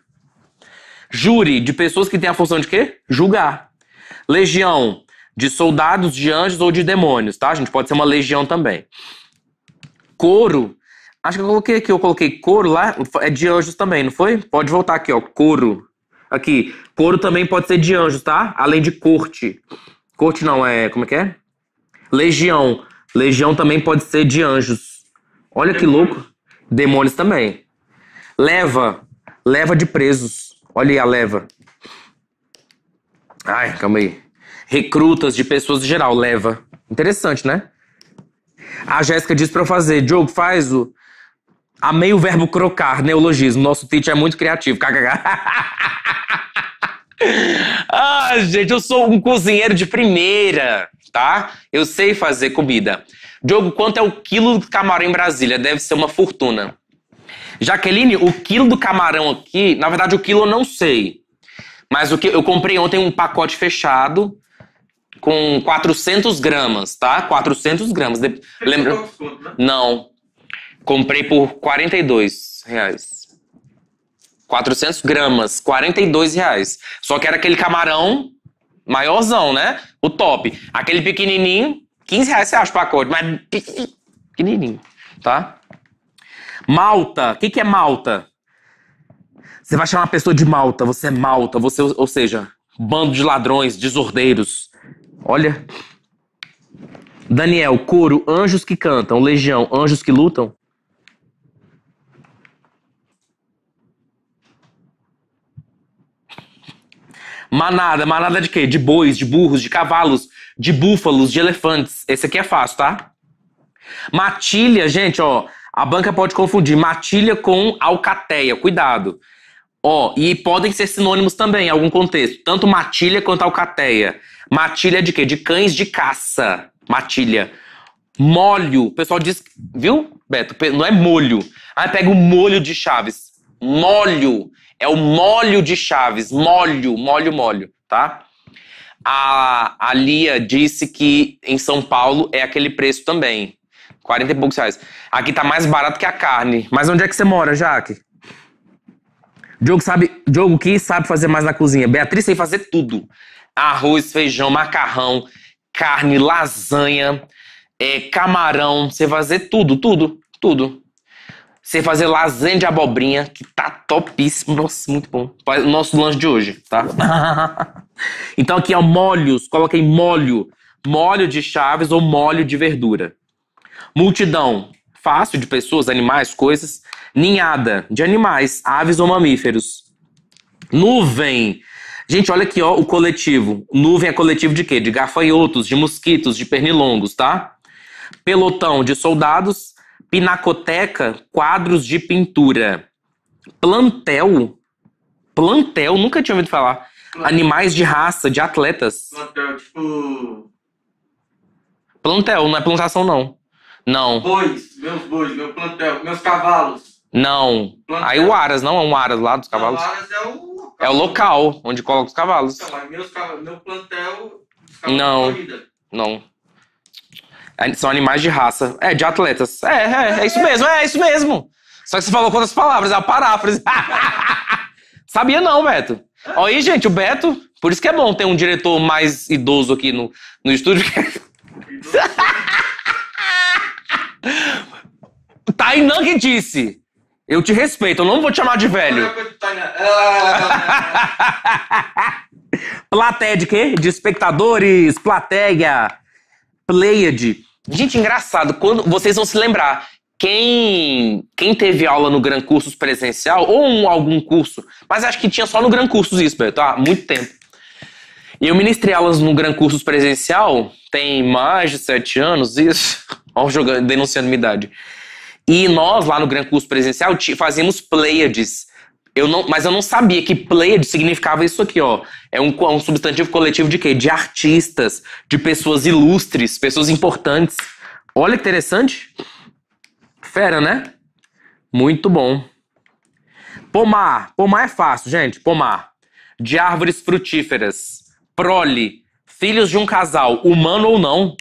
Júri, de pessoas que têm a função de quê? Julgar. Legião, de soldados, de anjos ou de demônios, tá? A gente pode ser uma legião também couro. Acho que eu coloquei aqui, eu coloquei couro lá, é de anjos também, não foi? Pode voltar aqui, ó, couro. Aqui, couro também pode ser de anjos, tá? Além de corte. Corte não, é, como é que é? Legião. Legião também pode ser de anjos. Olha que louco. Demônios também. Leva. Leva de presos. Olha aí a leva. Ai, calma aí. Recrutas de pessoas em geral, leva. Interessante, né? A Jéssica disse para eu fazer, Diogo, faz o. Amei o verbo crocar, neologismo. Nosso teacher é muito criativo. ah, gente, eu sou um cozinheiro de primeira, tá? Eu sei fazer comida. Diogo, quanto é o quilo de camarão em Brasília? Deve ser uma fortuna. Jaqueline, o quilo do camarão aqui, na verdade, o quilo eu não sei. Mas o que eu comprei ontem um pacote fechado com 400 gramas, tá? 400 gramas. De... Lembra? Né? Não. Comprei por 42 reais. 400 gramas, 42 reais. Só que era aquele camarão maiorzão, né? O top. Aquele pequenininho, 15 reais você acha o pacote, mas pequenininho, tá? Malta. O que, que é malta? Você vai chamar uma pessoa de malta, você é malta, você, ou seja, bando de ladrões, desordeiros. Olha. Daniel, coro, anjos que cantam, legião, anjos que lutam. Manada, manada de quê? De bois, de burros, de cavalos, de búfalos, de elefantes. Esse aqui é fácil, tá? Matilha, gente, ó, a banca pode confundir matilha com alcateia, cuidado. Ó, e podem ser sinônimos também, em algum contexto. Tanto matilha quanto alcateia. Matilha de quê? De cães de caça. Matilha. Molho. O pessoal diz. Viu, Beto? Não é molho. Aí pega o molho de Chaves. Molho. É o molho de Chaves. Molho, molho, molho, tá? A, a Lia disse que em São Paulo é aquele preço também. 40 e poucos reais. Aqui tá mais barato que a carne. Mas onde é que você mora, Jaque? Diogo sabe. Diogo que sabe fazer mais na cozinha. Beatriz sei fazer tudo: arroz, feijão, macarrão, carne, lasanha, é, camarão. Você fazer tudo, tudo, tudo. Você fazer lasanha de abobrinha, que tá topíssimo. Nossa, muito bom. O nosso lanche de hoje, tá? então aqui é molhos. Coloquei molho. Molho de chaves ou molho de verdura. Multidão. Fácil de pessoas, animais, coisas. Ninhada de animais, aves ou mamíferos. Nuvem. Gente, olha aqui, ó, o coletivo. Nuvem é coletivo de quê? De gafanhotos, de mosquitos, de pernilongos, tá? Pelotão de soldados, pinacoteca, quadros de pintura. Plantel. Plantel, nunca tinha ouvido falar. Plantel. Animais de raça, de atletas. Plantel, tipo. Plantel, não é plantação, não. Não. Bois, meus bois, meu plantel, meus cavalos. Não. Aí é. o Aras, não é um Aras lá dos cavalos? Não, o Aras é o local. É o local onde coloca os cavalos. Então, é meus, meu plantel. não. Não. É, são animais de raça. É, de atletas. É, é, é isso mesmo, é, é isso mesmo. Só que você falou com outras palavras, é uma paráfrase. Sabia não, Beto. Olha aí, gente, o Beto. Por isso que é bom ter um diretor mais idoso aqui no, no estúdio. Tainan que disse. Eu te respeito, eu não vou te chamar de velho. Ah. plateia de quê? De espectadores, plateia, pleiade. Gente, engraçado, quando vocês vão se lembrar, quem, quem teve aula no Gran Cursos presencial, ou um, algum curso, mas acho que tinha só no Gran Cursos isso, tá? Há muito tempo. E eu ministrei aulas no Gran Cursos presencial, tem mais de sete anos, isso. o jogando, denunciando minha idade. E nós, lá no Gran Curso Presencial, fazíamos Pleiades. Eu não, mas eu não sabia que Pleiades significava isso aqui, ó. É um, um substantivo coletivo de quê? De artistas, de pessoas ilustres, pessoas importantes. Olha que interessante. Fera, né? Muito bom. Pomar. Pomar é fácil, gente. Pomar. De árvores frutíferas. Prole. Filhos de um casal, humano ou não.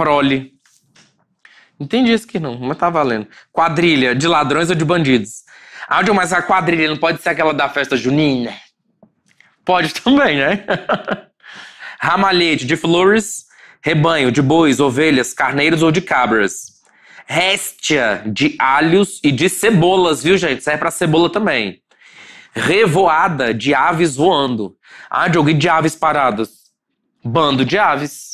prole. Entendi isso que não, mas tá valendo. Quadrilha de ladrões ou de bandidos. Ah, John, mas a quadrilha não pode ser aquela da festa junina? Pode também, né? Ramalhete de flores, rebanho de bois, ovelhas, carneiros ou de cabras. Réstia de alhos e de cebolas, viu, gente? Serve é para cebola também. Revoada de aves voando. Ah, jogo de aves paradas. Bando de aves.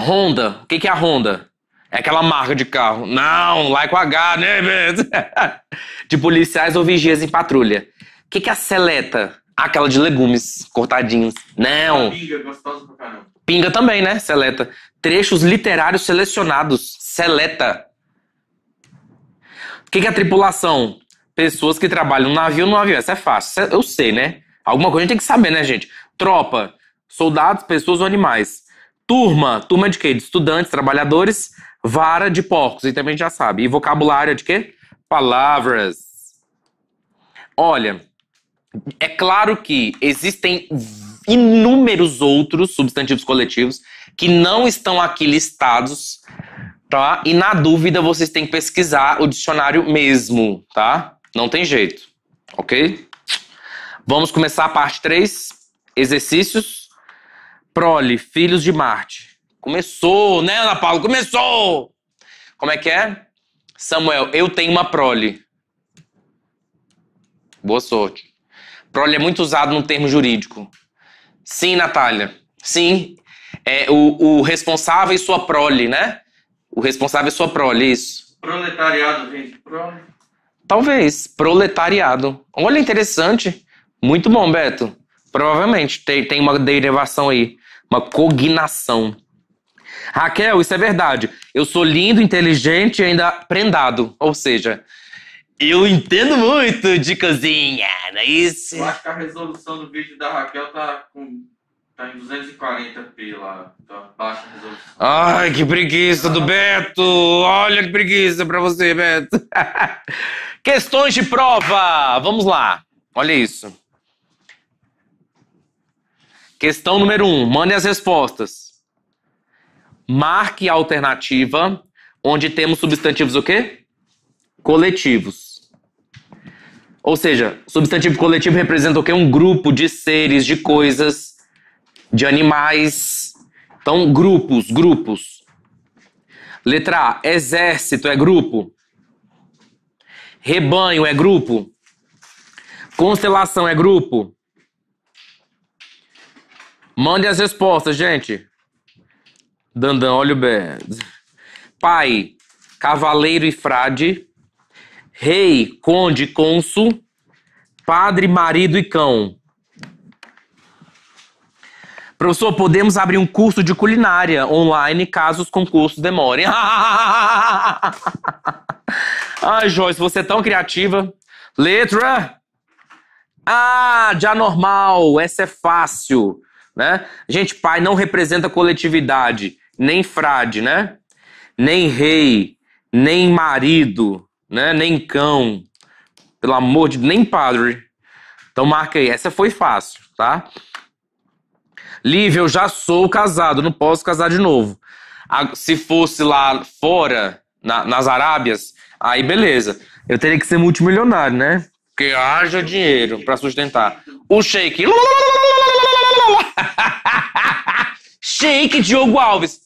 Honda. O que, que é a Honda? É aquela marca de carro. Não, lá é com H, né? de policiais ou vigias em patrulha. O que, que é a seleta? Ah, aquela de legumes cortadinhos. Não. Pinga, é gostosa pra caramba. Pinga também, né? Seleta. Trechos literários selecionados. Seleta. O que, que é a tripulação? Pessoas que trabalham no navio no avião. Isso é fácil. Eu sei, né? Alguma coisa a gente tem que saber, né, gente? Tropa. Soldados, pessoas ou animais. Turma, turma de quê? De estudantes, trabalhadores, vara de porcos, então, e também já sabe. E vocabulário é de quê? Palavras. Olha, é claro que existem inúmeros outros substantivos coletivos que não estão aqui listados, tá? E na dúvida vocês têm que pesquisar o dicionário mesmo, tá? Não tem jeito, ok? Vamos começar a parte 3, exercícios prole, filhos de Marte. Começou, né, Ana Paula? Começou! Como é que é? Samuel, eu tenho uma prole. Boa sorte. Prole é muito usado no termo jurídico. Sim, Natália. Sim. É o, o responsável e sua prole, né? O responsável e sua prole, isso. Proletariado vem de prole? Talvez. Proletariado. Olha, interessante. Muito bom, Beto. Provavelmente. Tem, tem uma derivação aí uma cognação. Raquel, isso é verdade. Eu sou lindo, inteligente e ainda prendado. Ou seja, eu entendo muito de cozinha, não é isso? Eu acho que a resolução do vídeo da Raquel tá com. Tá em 240p lá, tá baixa resolução. Ai, que preguiça do Beto! Olha que preguiça pra você, Beto! Questões de prova! Vamos lá, olha isso. Questão número um, mande as respostas. Marque a alternativa onde temos substantivos o quê? Coletivos. Ou seja, substantivo coletivo representa o quê? Um grupo de seres, de coisas, de animais. Então, grupos, grupos. Letra A, exército é grupo. Rebanho é grupo. Constelação é grupo. Mande as respostas, gente. Dandan, olha o bem. Pai, cavaleiro e frade. Rei, conde, cônsul. Padre, marido e cão. Professor, podemos abrir um curso de culinária online caso os concursos demorem. Ai, Joyce, você é tão criativa. Letra ah, de anormal, essa é fácil né? Gente, pai não representa coletividade, nem frade, né? Nem rei, nem marido, né? Nem cão. Pelo amor de nem padre. Então marca aí, essa foi fácil, tá? Lívia, eu já sou casado, não posso casar de novo. Se fosse lá fora, na, nas Arábias, aí beleza. Eu teria que ser multimilionário, né? Que haja dinheiro para sustentar. O shake Shake Diogo Alves.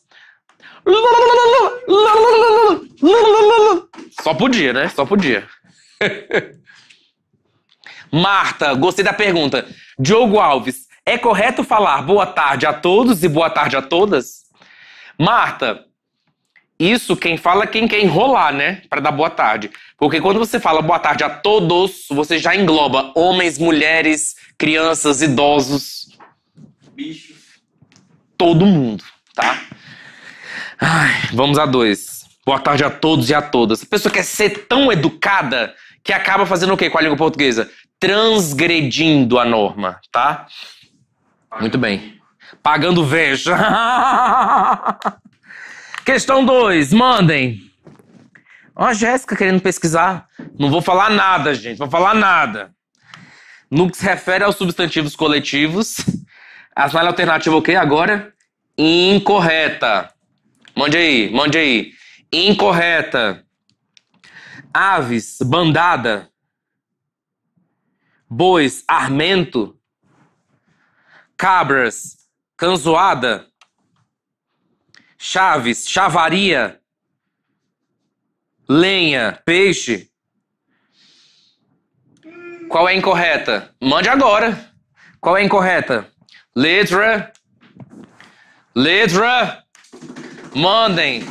Só podia, né? Só podia. Marta, gostei da pergunta. Diogo Alves, é correto falar boa tarde a todos e boa tarde a todas? Marta, isso quem fala é quem quer enrolar, né? Para dar boa tarde. Porque quando você fala boa tarde a todos, você já engloba homens, mulheres, crianças, idosos bichos todo mundo, tá? Ai, vamos a dois. Boa tarde a todos e a todas. A pessoa quer ser tão educada que acaba fazendo o quê com a língua portuguesa? Transgredindo a norma, tá? Muito bem. Pagando veja. Questão 2, mandem. Ó, a Jéssica querendo pesquisar. Não vou falar nada, gente, vou falar nada. No que se refere aos substantivos coletivos, as smile alternativa o quê agora? Incorreta. Mande aí, mande aí. Incorreta. Aves, bandada. Bois, armento. Cabras, canzoada. Chaves, chavaria. Lenha, peixe. Qual é a incorreta? Mande agora. Qual é a incorreta? Letra. Letra. Mandem.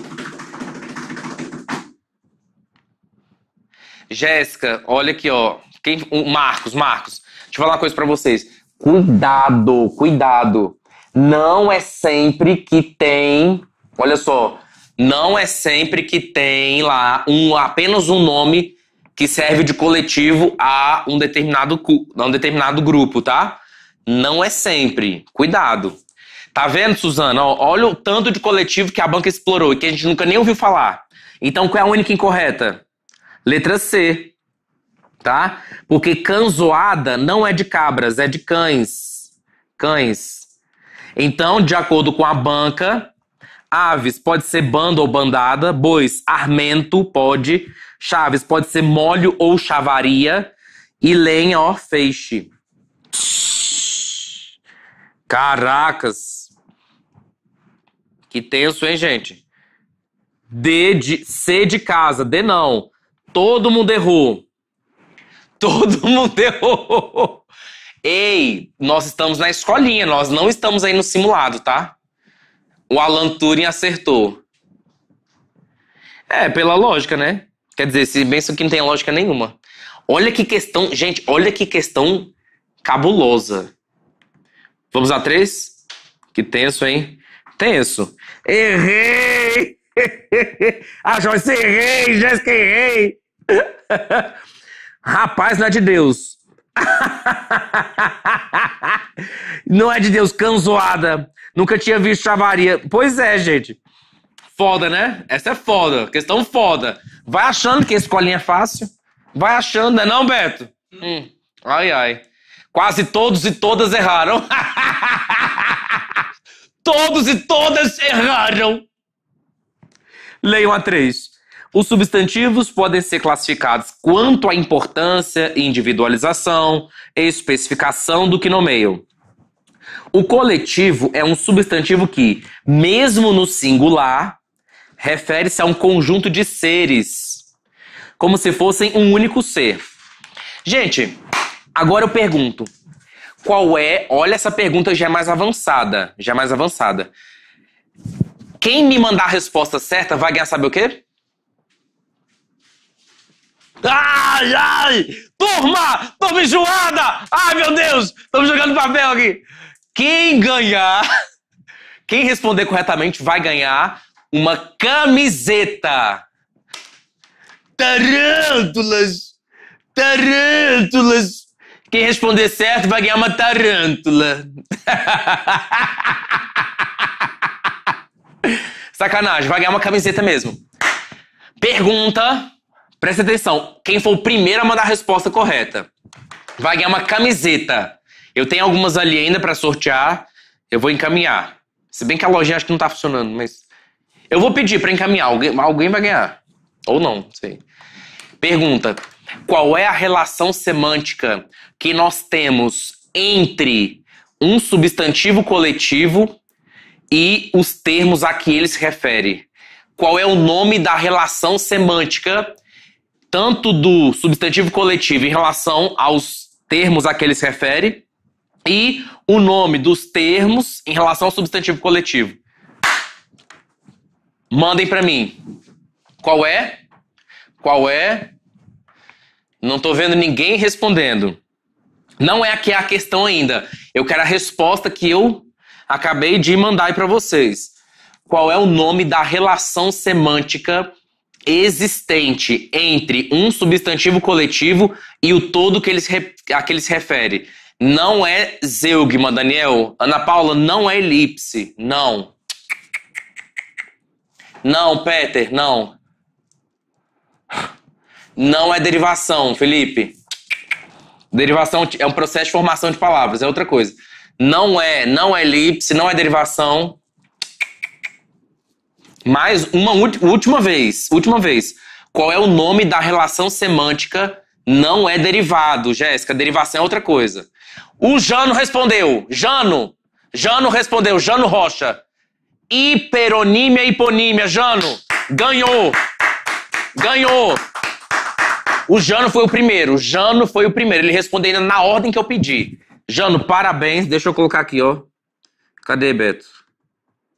Jéssica, olha aqui, ó. Quem, o Marcos, Marcos. Deixa eu falar uma coisa para vocês. Cuidado, cuidado. Não é sempre que tem. Olha só. Não é sempre que tem lá um, apenas um nome que serve de coletivo a um determinado, a um determinado grupo, tá? Não é sempre. Cuidado. Tá vendo, Suzana? olha o tanto de coletivo que a banca explorou e que a gente nunca nem ouviu falar. Então, qual é a única incorreta? Letra C. Tá? Porque canzoada não é de cabras, é de cães. Cães. Então, de acordo com a banca, aves pode ser bando ou bandada, bois, armento, pode, chaves pode ser molho ou chavaria, e lenha, ó, feixe. Caracas! Que tenso, hein, gente? D de, C de casa, D não. Todo mundo errou. Todo mundo errou. Ei, nós estamos na escolinha, nós não estamos aí no simulado, tá? O Alan Turing acertou. É, pela lógica, né? Quer dizer, se pensa que não tem lógica nenhuma. Olha que questão, gente, olha que questão cabulosa. Vamos a três? Que tenso, hein? Tenso. Errei! ah, Joyce, errei! Jéssica, errei! Rapaz, não é de Deus. não é de Deus, canzoada. Nunca tinha visto chavaria. Pois é, gente. Foda, né? Essa é foda. Questão foda. Vai achando que a escolinha é fácil. Vai achando, né não, Beto? Hum. Ai, ai. Quase todos e todas erraram. todos e todas erraram. Leiam a 3. Os substantivos podem ser classificados quanto à importância, individualização, especificação do que nomeiam. O coletivo é um substantivo que, mesmo no singular, refere-se a um conjunto de seres, como se fossem um único ser. Gente, Agora eu pergunto, qual é? Olha, essa pergunta já é mais avançada, já é mais avançada. Quem me mandar a resposta certa vai ganhar sabe o quê? Ai, ai! Turma! Tô me enjoada! Ai, meu Deus! Tô me jogando papel aqui! Quem ganhar, quem responder corretamente vai ganhar uma camiseta. Tarântulas! Tarântulas! Quem responder certo vai ganhar uma tarântula. Sacanagem, vai ganhar uma camiseta mesmo. Pergunta, presta atenção. Quem for o primeiro a mandar a resposta correta vai ganhar uma camiseta. Eu tenho algumas ali ainda para sortear. Eu vou encaminhar. Se bem que a lojinha acho que não tá funcionando, mas. Eu vou pedir para encaminhar. Alguém, alguém vai ganhar. Ou não, não sei. Pergunta: qual é a relação semântica que nós temos entre um substantivo coletivo e os termos a que ele se refere. Qual é o nome da relação semântica, tanto do substantivo coletivo em relação aos termos a que ele se refere, e o nome dos termos em relação ao substantivo coletivo. Mandem para mim. Qual é? Qual é não estou vendo ninguém respondendo. Não é aqui a questão ainda. Eu quero a resposta que eu acabei de mandar para vocês. Qual é o nome da relação semântica existente entre um substantivo coletivo e o todo que eles a que ele se refere? Não é zeugma, Daniel. Ana Paula, não é elipse. Não. Não, Peter, não. Não é derivação, Felipe. Derivação é um processo de formação de palavras, é outra coisa. Não é, não é elipse, não é derivação. Mais uma última vez, última vez. Qual é o nome da relação semântica não é derivado, Jéssica? Derivação é outra coisa. O Jano respondeu. Jano. Jano respondeu. Jano Rocha. Hiperonímia e hiponímia. Jano. Ganhou. Ganhou. O Jano foi o primeiro. O Jano foi o primeiro. Ele respondeu na ordem que eu pedi. Jano, parabéns. Deixa eu colocar aqui, ó. Cadê, Beto?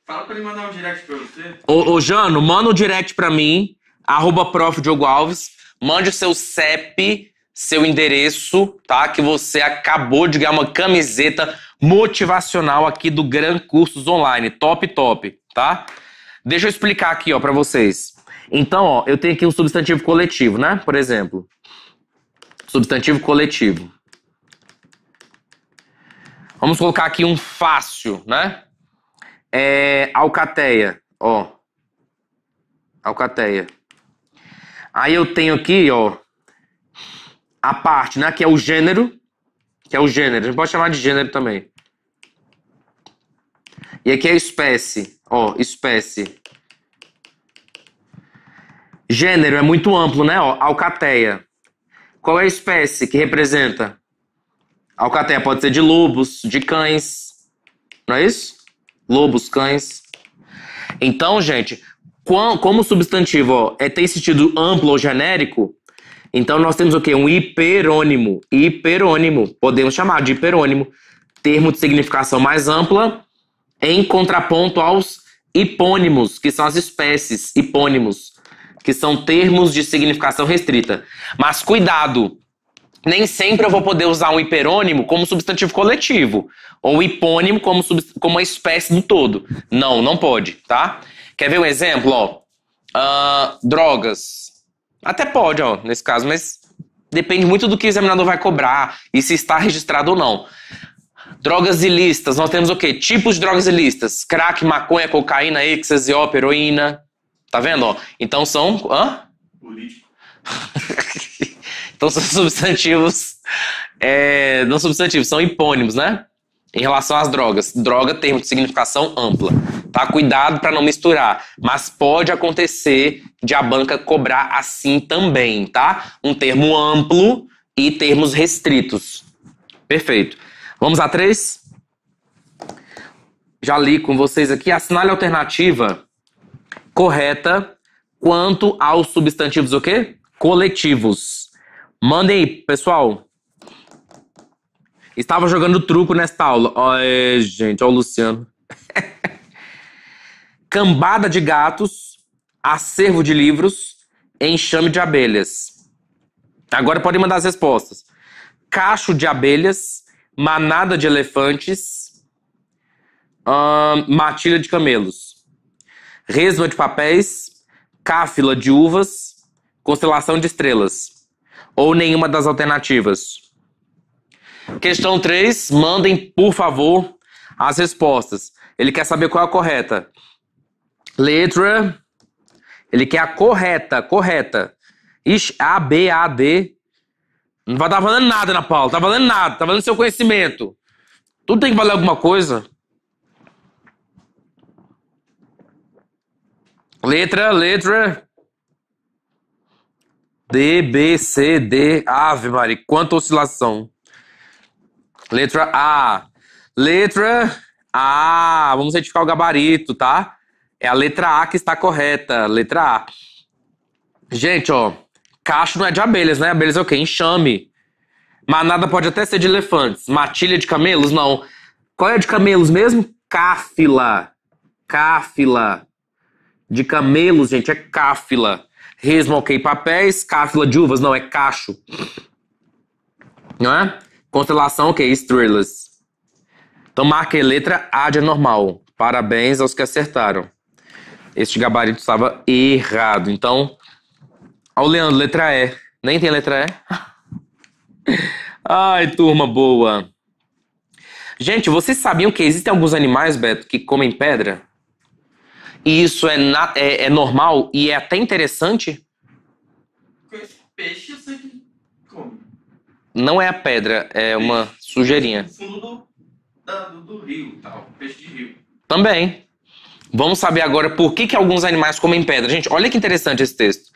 Fala pra ele mandar um direct pra você. Ô, ô Jano, manda um direct pra mim. Arroba prof. Diogo Alves. Mande o seu CEP, seu endereço, tá? Que você acabou de ganhar uma camiseta motivacional aqui do Gran Cursos Online. Top, top, tá? Deixa eu explicar aqui, ó, pra vocês. Então, ó, eu tenho aqui um substantivo coletivo, né? Por exemplo, substantivo coletivo. Vamos colocar aqui um fácil, né? É, alcateia, ó. Alcateia. Aí eu tenho aqui, ó, a parte, né, que é o gênero, que é o gênero, a gente pode chamar de gênero também. E aqui é a espécie, ó, espécie. Gênero é muito amplo, né? Ó, alcateia. Qual é a espécie que representa? Alcateia pode ser de lobos, de cães, não é isso? Lobos, cães. Então, gente, como substantivo ó, é, tem sentido amplo ou genérico, então nós temos o quê? Um hiperônimo. Hiperônimo, podemos chamar de hiperônimo. Termo de significação mais ampla em contraponto aos hipônimos, que são as espécies hipônimos que são termos de significação restrita. Mas cuidado! Nem sempre eu vou poder usar um hiperônimo como substantivo coletivo, ou hipônimo como, como uma espécie do todo. Não, não pode, tá? Quer ver um exemplo? Ó, uh, drogas. Até pode, ó, nesse caso, mas depende muito do que o examinador vai cobrar e se está registrado ou não. Drogas ilícitas, nós temos o quê? Tipos de drogas ilícitas: crack, maconha, cocaína, êxtase, heroína. Tá vendo? Ó? Então são. Hã? Político. então são substantivos. É, não substantivos, são hipônimos, né? Em relação às drogas. Droga, termo de significação ampla. Tá? Cuidado para não misturar. Mas pode acontecer de a banca cobrar assim também, tá? Um termo amplo e termos restritos. Perfeito. Vamos a três? Já li com vocês aqui. Assinale a alternativa correta quanto aos substantivos o quê? Coletivos. Mandem aí, pessoal. Estava jogando truco nesta aula. Ai, gente, olha o Luciano. Cambada de gatos, acervo de livros, enxame de abelhas. Agora podem mandar as respostas. Cacho de abelhas, manada de elefantes, hum, matilha de camelos. Resma de papéis, cáfila de uvas, constelação de estrelas. Ou nenhuma das alternativas. Questão 3, mandem, por favor, as respostas. Ele quer saber qual é a correta. Letra. Ele quer a correta, correta. Ixi, A, B, A, D. Não vai estar valendo nada na Paula, tá valendo nada, tá valendo seu conhecimento. Tudo tem que valer alguma coisa. Letra, letra. D, B, C, D. Ave Mari quanta oscilação. Letra A. Letra A. Vamos certificar o gabarito, tá? É a letra A que está correta. Letra A. Gente, ó. Cacho não é de abelhas, né? Abelhas é o quê? Enxame. Manada pode até ser de elefantes. Matilha de camelos? Não. Qual é de camelos mesmo? Cáfila. Cáfila de camelos, gente, é cáfila. Resmalquei papéis, cáfila de uvas, não, é cacho. Não é? Constelação, ok, estrelas. Então marquei letra A de normal. Parabéns aos que acertaram. Este gabarito estava errado. Então, ao Leandro, letra E. Nem tem letra E? Ai, turma boa. Gente, vocês sabiam que existem alguns animais, Beto, que comem pedra? E isso é, na, é, é, normal e é até interessante? Peixe eu é sei que come. Não é a pedra, é peixe, uma sujeirinha. No fundo do, da, do, do rio, tal, peixe de rio. Também. Vamos saber agora por que, que alguns animais comem pedra. Gente, olha que interessante esse texto.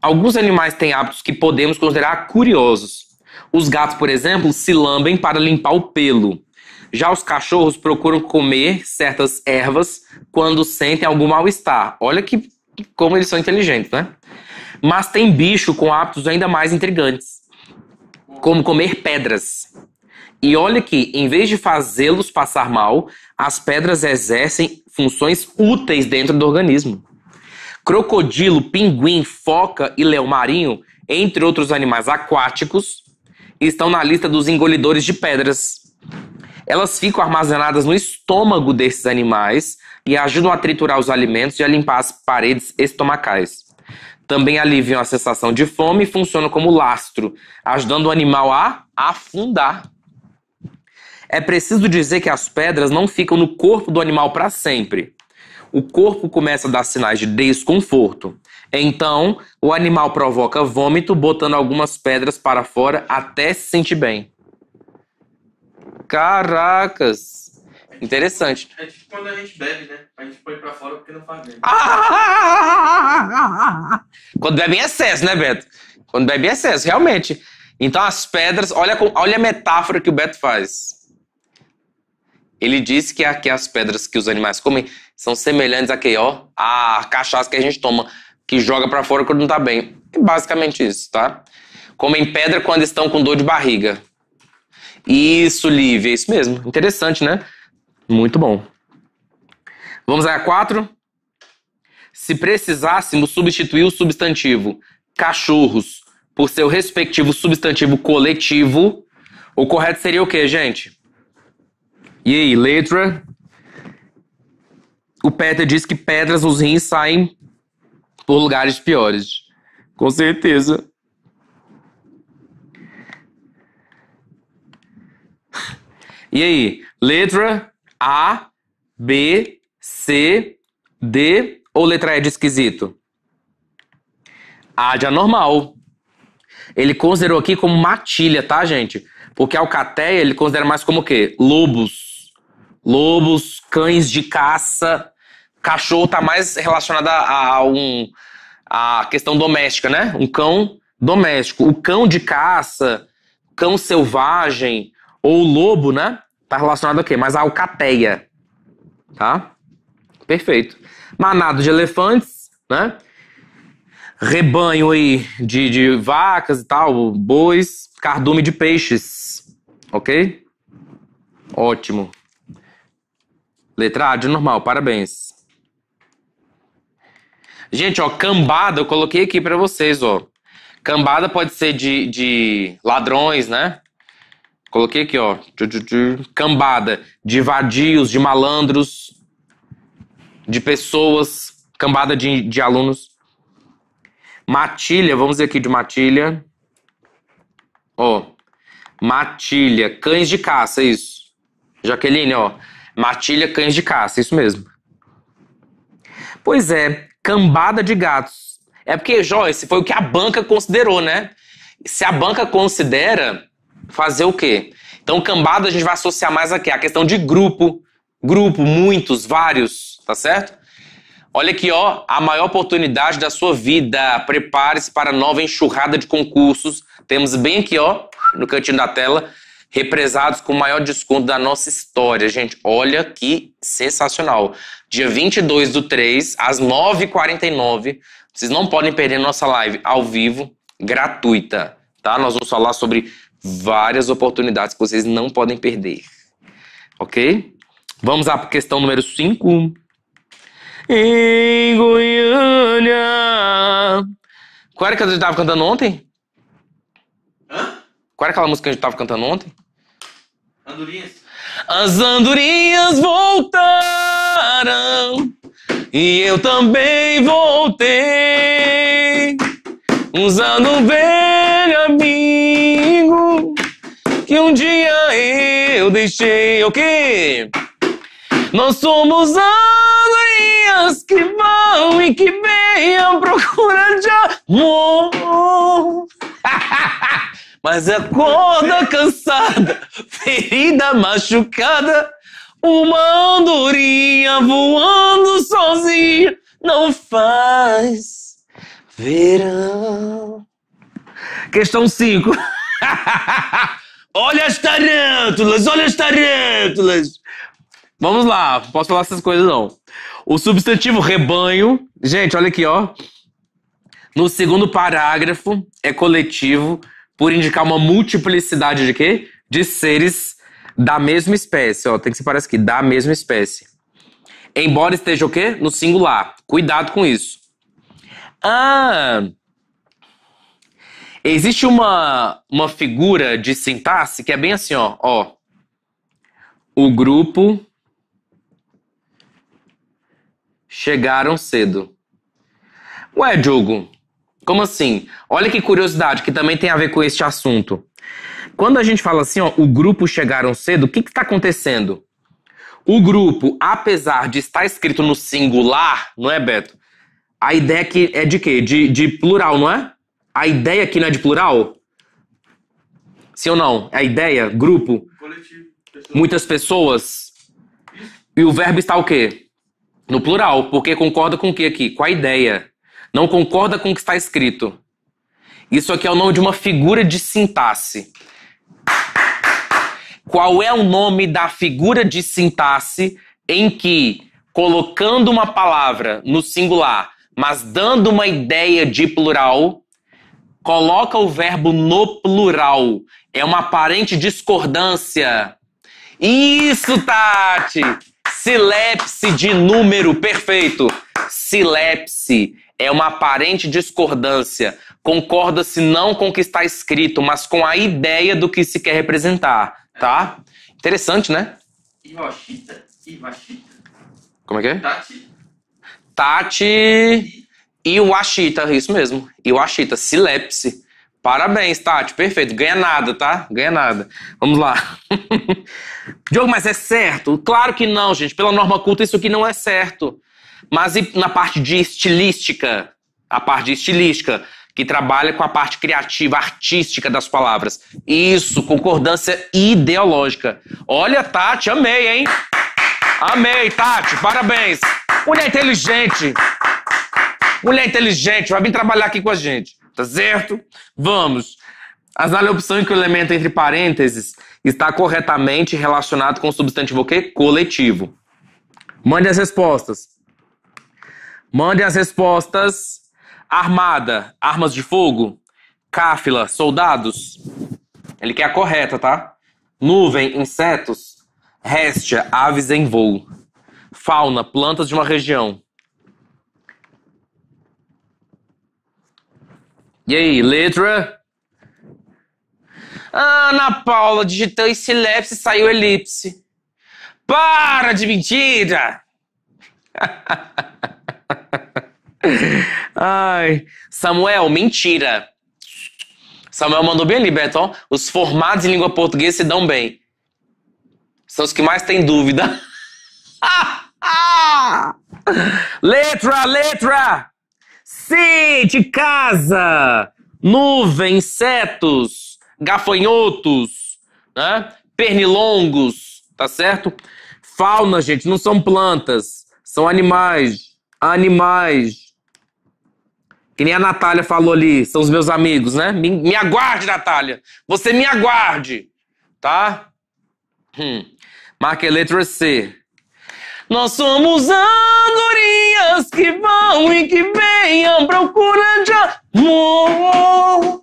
Alguns animais têm hábitos que podemos considerar curiosos. Os gatos, por exemplo, se lambem para limpar o pelo. Já os cachorros procuram comer certas ervas quando sentem algum mal-estar. Olha que como eles são inteligentes, né? Mas tem bicho com hábitos ainda mais intrigantes, como comer pedras. E olha que, em vez de fazê-los passar mal, as pedras exercem funções úteis dentro do organismo. Crocodilo, pinguim, foca e leão marinho, entre outros animais aquáticos, estão na lista dos engolidores de pedras elas ficam armazenadas no estômago desses animais e ajudam a triturar os alimentos e a limpar as paredes estomacais. Também aliviam a sensação de fome e funcionam como lastro, ajudando o animal a afundar. É preciso dizer que as pedras não ficam no corpo do animal para sempre. O corpo começa a dar sinais de desconforto. Então, o animal provoca vômito, botando algumas pedras para fora até se sentir bem. Caracas! Interessante. É tipo quando a gente bebe, né? A gente põe pra fora porque não faz bem. Ah! Quando bebe em excesso, né, Beto? Quando bebe em excesso, realmente. Então as pedras, olha, olha a metáfora que o Beto faz. Ele disse que aqui as pedras que os animais comem são semelhantes a que, ó, a cachaça que a gente toma, que joga para fora quando não tá bem. É basicamente isso, tá? Comem pedra quando estão com dor de barriga. Isso, Lívia, é isso mesmo. Interessante, né? Muito bom. Vamos a quatro. Se precisássemos substituir o substantivo cachorros por seu respectivo substantivo coletivo, o correto seria o quê, gente? E aí, letra? O Peter diz que pedras nos rins saem por lugares piores. Com certeza. E aí? Letra A, B, C, D ou letra E de esquisito? A de anormal. Ele considerou aqui como matilha, tá, gente? Porque a alcateia ele considera mais como o quê? Lobos. Lobos, cães de caça. Cachorro tá mais relacionado a, a um a questão doméstica, né? Um cão doméstico. O cão de caça, cão selvagem ou lobo, né? Tá relacionado a quê? Mas a alcateia. Tá? Perfeito. Manado de elefantes, né? Rebanho aí de, de vacas e tal, bois, cardume de peixes. Ok? Ótimo. Letra A de normal, parabéns. Gente, ó, cambada, eu coloquei aqui para vocês, ó. Cambada pode ser de, de ladrões, né? Coloquei aqui, ó. Cambada de vadios, de malandros, de pessoas, cambada de, de alunos. Matilha, vamos ver aqui de matilha. Ó. Matilha, cães de caça, isso. Jaqueline, ó. Matilha, cães de caça, isso mesmo. Pois é, cambada de gatos. É porque, Joyce, foi o que a banca considerou, né? Se a banca considera, fazer o quê? Então, cambada a gente vai associar mais aqui a questão de grupo, grupo, muitos, vários, tá certo? Olha aqui, ó, a maior oportunidade da sua vida. Prepare-se para a nova enxurrada de concursos. Temos bem aqui, ó, no cantinho da tela, represados com o maior desconto da nossa história, gente. Olha que sensacional. Dia 22 do 3, às 9h49. Vocês não podem perder nossa live ao vivo, gratuita, tá? Nós vamos falar sobre várias oportunidades que vocês não podem perder. Ok? Vamos à questão número 5. Em Goiânia. Qual era que a gente tava cantando ontem? Hã? Qual era aquela música que a gente tava cantando ontem? Andorinhas. As andorinhas voltaram e eu também voltei usando velha minha que um dia eu deixei o okay? que Nós somos andorinhas que vão e que venham à procura de amor. Mas é acorda cansada, ferida, machucada, uma andorinha voando sozinha não faz verão. Questão 5. Olha as tarântulas, olha as tarântulas. Vamos lá, posso falar essas coisas não. O substantivo rebanho, gente, olha aqui, ó. No segundo parágrafo, é coletivo por indicar uma multiplicidade de quê? De seres da mesma espécie, ó. Tem que separar isso aqui, da mesma espécie. Embora esteja o quê? No singular. Cuidado com isso. Ah, Existe uma, uma figura de sintaxe que é bem assim, ó, ó. O grupo chegaram cedo. Ué, Diogo, como assim? Olha que curiosidade, que também tem a ver com este assunto. Quando a gente fala assim, ó, o grupo chegaram cedo, o que está acontecendo? O grupo, apesar de estar escrito no singular, não é, Beto? A ideia que é de quê? De, de plural, não é? A ideia aqui não é de plural? Sim ou não? É a ideia, grupo, Coletivo, muitas pessoas. E o verbo está o quê? No plural, porque concorda com o que aqui? Com a ideia. Não concorda com o que está escrito. Isso aqui é o nome de uma figura de sintaxe. Qual é o nome da figura de sintaxe em que, colocando uma palavra no singular, mas dando uma ideia de plural, coloca o verbo no plural. É uma aparente discordância. Isso, Tati! Silepse de número, perfeito. Silepse é uma aparente discordância. Concorda-se não com o que está escrito, mas com a ideia do que se quer representar, tá? Interessante, né? Iwashita. Iwashita. Como é que é? Tati. Tati. E o Ashita, é isso mesmo. E o Ashita, Silepse. Parabéns, Tati. Perfeito. Ganha nada, tá? Ganha nada. Vamos lá. Diogo, mas é certo? Claro que não, gente. Pela norma culta, isso aqui não é certo. Mas e na parte de estilística? A parte de estilística, que trabalha com a parte criativa, artística das palavras. Isso, concordância ideológica. Olha, Tati, amei, hein? Amei, Tati. Parabéns. Mulher inteligente. Mulher inteligente, vai vir trabalhar aqui com a gente, tá certo? Vamos. A opção em que o elemento entre parênteses está corretamente relacionado com o substantivo o quê? Coletivo. Mande as respostas. Mande as respostas. Armada, armas de fogo. Cáfila, soldados. Ele quer a correta, tá? Nuvem, insetos. Réstia, aves em voo. Fauna, plantas de uma região. E aí, letra? Ana Paula digitou esse lepse e saiu elipse. Para de mentira! Ai, Samuel, mentira. Samuel mandou bem ali, Beto. Os formados em língua portuguesa se dão bem. São os que mais têm dúvida. letra, letra! C de casa, nuvem, insetos, gafanhotos, né? pernilongos, tá certo? Fauna, gente, não são plantas, são animais. Animais. Que nem a Natália falou ali, são os meus amigos, né? Me, me aguarde, Natália. Você me aguarde, tá? Hum. Marca a letra C. Nós somos andorinhas que vão e que vêm à procura de amor.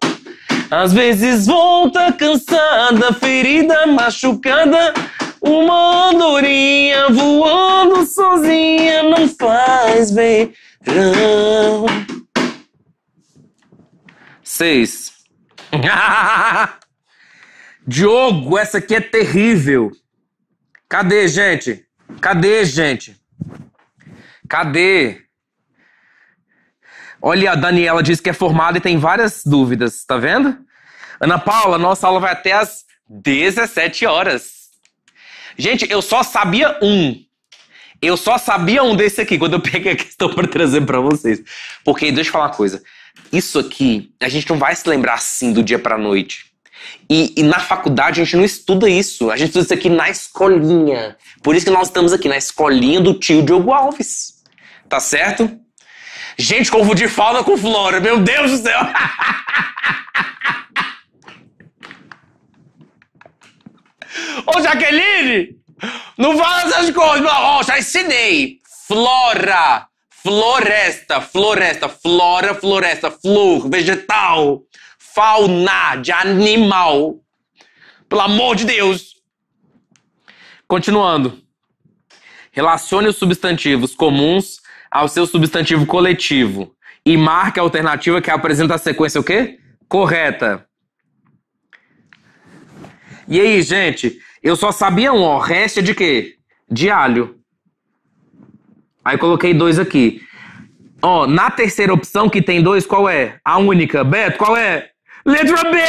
Às vezes volta cansada, ferida, machucada. Uma andorinha voando sozinha não faz verão. Seis. Diogo, essa aqui é terrível. Cadê, gente? Cadê, gente? Cadê? Olha, a Daniela disse que é formada e tem várias dúvidas, tá vendo? Ana Paula, nossa aula vai até as 17 horas. Gente, eu só sabia um. Eu só sabia um desse aqui quando eu peguei a questão para trazer para vocês. Porque deixa eu falar uma coisa. Isso aqui, a gente não vai se lembrar assim do dia para noite. E, e, na faculdade a gente não estuda isso. A gente estuda isso aqui na escolinha. Por isso que nós estamos aqui, na escolinha do tio Diogo Alves. Tá certo? Gente, confundir fauna com flora. Meu Deus do céu! Ô, Jaqueline! Não fala essas coisas! Ó, já ensinei! Flora! Floresta, floresta, flora, floresta, flor, vegetal fauna, de animal. Pelo amor de Deus! Continuando. Relacione os substantivos comuns ao seu substantivo coletivo e marque a alternativa que apresenta a sequência o quê? Correta. E aí, gente, eu só sabia um, ó, resta de quê? De alho. Aí coloquei dois aqui. Ó, na terceira opção que tem dois, qual é? A única. Beto, qual é? Letra B!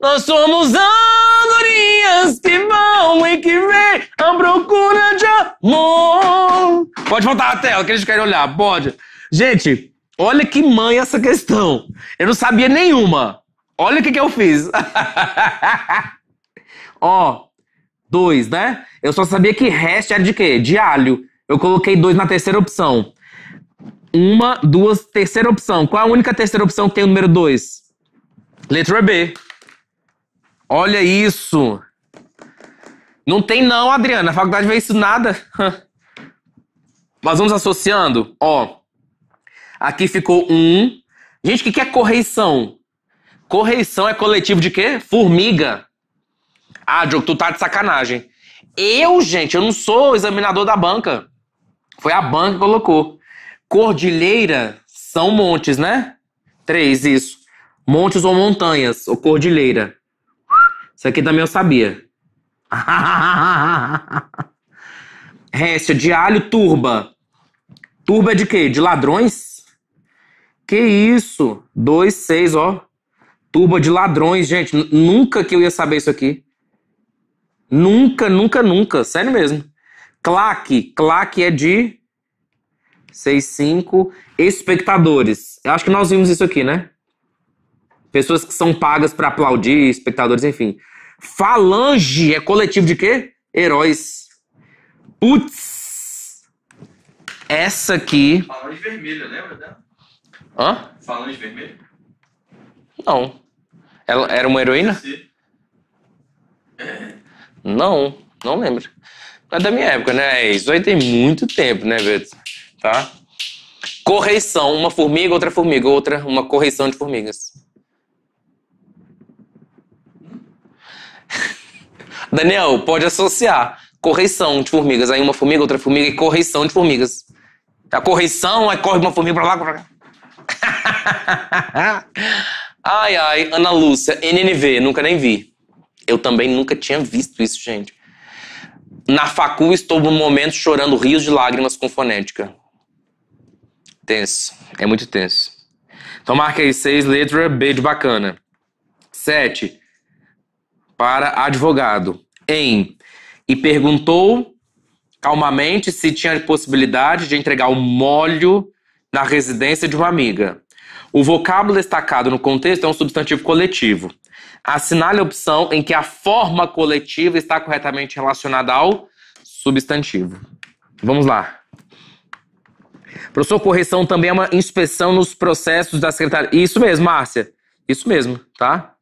Nós somos andorinhas que vão e que vêm à procura de amor. Pode voltar a tela, que eles querem olhar, pode. Gente, olha que mãe essa questão. Eu não sabia nenhuma. Olha o que, que eu fiz. Ó, dois, né? Eu só sabia que resto era de quê? De alho. Eu coloquei dois na terceira opção. Uma, duas, terceira opção. Qual a única terceira opção que tem o número 2? Letra B. Olha isso. Não tem não, Adriana. A faculdade vai isso nada. Nós vamos associando. Ó, aqui ficou um. Gente, o que, que é correição? Correição é coletivo de quê? Formiga. Ah, Diogo, tu tá de sacanagem. Eu, gente, eu não sou examinador da banca. Foi a banca que colocou. Cordilheira são montes, né? Três, isso. Montes ou montanhas, ou cordilheira. Isso aqui também eu sabia. Réstia de alho, turba. Turba é de quê? De ladrões? Que isso? Dois, seis, ó. Turba de ladrões, gente. Nunca que eu ia saber isso aqui. Nunca, nunca, nunca. Sério mesmo. Claque. Claque é de 6, 5. Espectadores. Eu acho que nós vimos isso aqui, né? Pessoas que são pagas para aplaudir, espectadores, enfim. Falange é coletivo de quê? Heróis. Putz! Essa aqui. Falange vermelha, lembra dela? Hã? Falange vermelha? Não. Ela era uma heroína? É. Não, não lembro. Não é da minha época, né? Isso aí tem muito tempo, né, Beto? tá? Correição, uma formiga, outra formiga, outra, uma correição de formigas. Daniel, pode associar correição de formigas, aí uma formiga, outra formiga e correição de formigas. A correição, aí é corre uma formiga pra lá, pra cá. ai, ai, Ana Lúcia, NNV, nunca nem vi. Eu também nunca tinha visto isso, gente. Na facu estou no momento chorando rios de lágrimas com fonética. Tenso. É muito tenso. Então aí. seis letra B de bacana. Sete. Para advogado. Em. E perguntou calmamente se tinha possibilidade de entregar o um molho na residência de uma amiga. O vocábulo destacado no contexto é um substantivo coletivo. Assinale a opção em que a forma coletiva está corretamente relacionada ao substantivo. Vamos lá. Professor, correção também é uma inspeção nos processos da secretaria. Isso mesmo, Márcia. Isso mesmo, tá?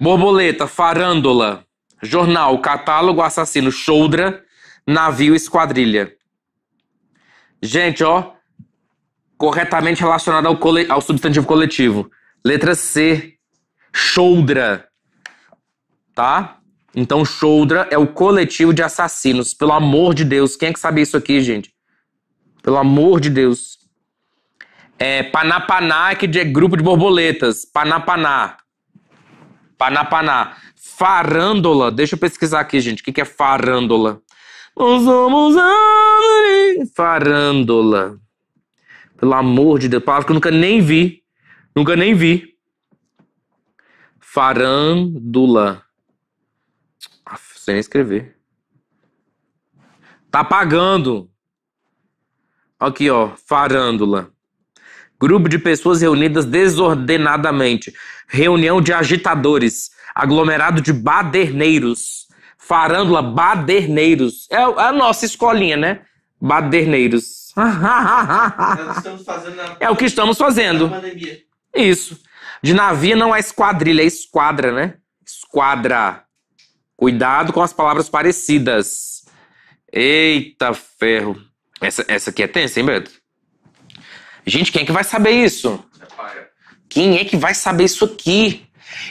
Borboleta, farândola, jornal, catálogo, assassino, choudra, navio, esquadrilha. Gente, ó, corretamente relacionado ao, cole... ao substantivo coletivo. Letra C, choudra, tá? Então, choudra é o coletivo de assassinos. Pelo amor de Deus, quem é que sabe isso aqui, gente? Pelo amor de Deus. É, Panapaná, é que é grupo de borboletas. Panapaná. Panapaná. Farândola. Deixa eu pesquisar aqui, gente. O que, que é farândola? Farândola. Pelo amor de Deus. Palavra que eu nunca nem vi. Nunca nem vi. Farândula. sem escrever. Tá pagando. Aqui, ó, farândula. Grupo de pessoas reunidas desordenadamente. Reunião de agitadores. Aglomerado de baderneiros. Farândula, baderneiros. É, é a nossa escolinha, né? Baderneiros. é o que estamos fazendo. Isso. De navio não é esquadrilha, é esquadra, né? Esquadra. Cuidado com as palavras parecidas. Eita ferro. Essa, essa aqui é tensa, hein, Beto? Gente, quem é que vai saber isso? Quem é que vai saber isso aqui?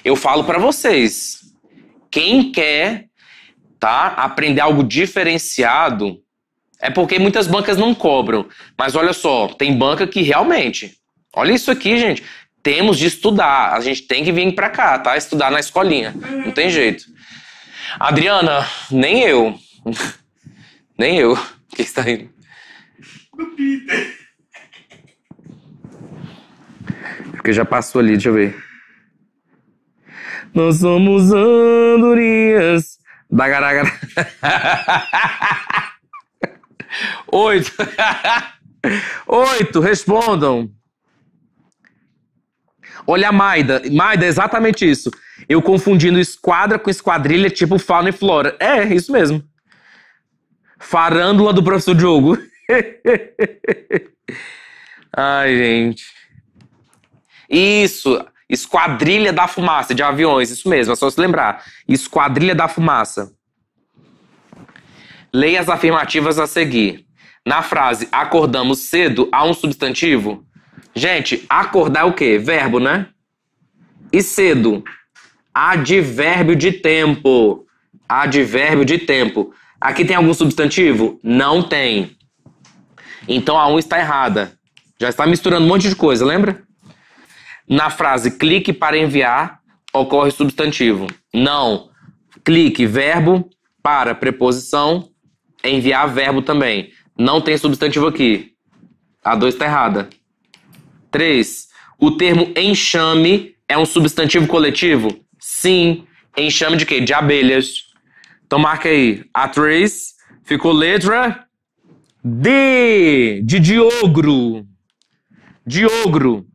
Eu falo para vocês. Quem quer tá aprender algo diferenciado é porque muitas bancas não cobram. Mas olha só, tem banca que realmente. Olha isso aqui, gente. Temos de estudar. A gente tem que vir para cá, tá? Estudar na escolinha. Não tem jeito. Adriana, nem eu. nem eu. Quem está indo? do Peter. Porque já passou ali, deixa eu ver. Nós somos andorinhas. Da garagara. Oito. Oito, respondam. Olha a Maida. Maida, é exatamente isso. Eu confundindo esquadra com esquadrilha, tipo fauna e flora. É, isso mesmo. Farândula do professor Diogo. Ai, gente. Isso, Esquadrilha da Fumaça de aviões, isso mesmo, é só se lembrar. Esquadrilha da Fumaça. Leia as afirmativas a seguir. Na frase acordamos cedo, há um substantivo? Gente, acordar é o quê? Verbo, né? E cedo? Advérbio de tempo. Advérbio de tempo. Aqui tem algum substantivo? Não tem. Então a 1 está errada. Já está misturando um monte de coisa, lembra? Na frase clique para enviar, ocorre substantivo. Não. Clique verbo para preposição, enviar verbo também. Não tem substantivo aqui. A 2 está errada. 3. O termo enxame é um substantivo coletivo? Sim. Enxame de quê? De abelhas. Então marca aí. A 3 ficou letra D de Diogro. Diogro.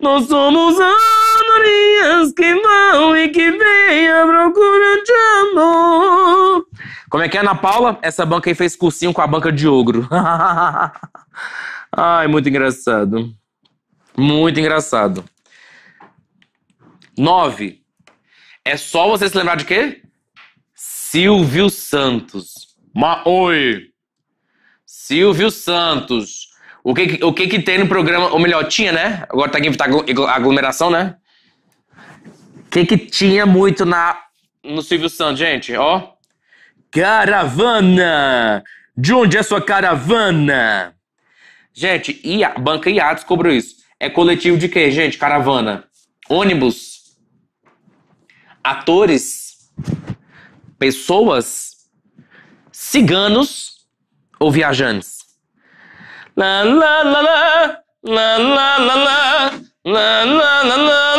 Nós somos andorinhas que vão e que vêm à procura de amor. Como é que é, Ana Paula? Essa banca aí fez cursinho com a banca Diogro. Ai, muito engraçado. Muito engraçado. Nove. É só você se lembrar de quê? Silvio Santos. Ma oi. Silvio Santos. O que, o que, que tem no programa? Ou melhor, tinha, né? Agora tá aqui tá aglomeração, né? O que, que tinha muito na no Silvio Santos, gente? Ó. Caravana! De onde é sua caravana? Gente, e a banca Iates cobrou isso. É coletivo de quê, gente? Caravana. Ônibus. Atores. Pessoas. Ciganos ou viajantes. La la la la la la la la la la la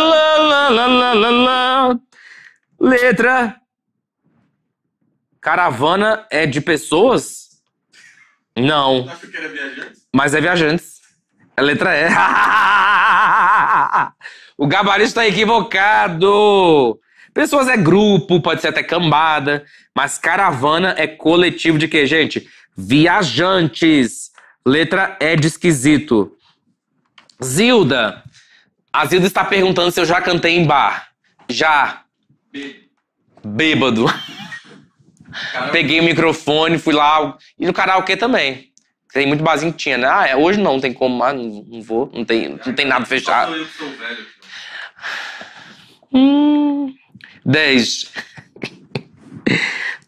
la la la la Letra. Caravana é de pessoas? Não. viajantes. Mas é viajantes. A letra é. o gabarito está equivocado. Pessoas é grupo, pode ser até cambada, mas caravana é coletivo de quê, gente? Viajantes. Letra é de esquisito. Zilda. A Zilda está perguntando se eu já cantei em bar. Já. Bêbado. Caramba. Peguei o microfone, fui lá. E no karaokê também. Tem muito barzinho que tinha, né? Ah, é, hoje não, não tem como mais, não, não, vou, não tem, não tem nada fechado. eu sou velho. Hum, 10.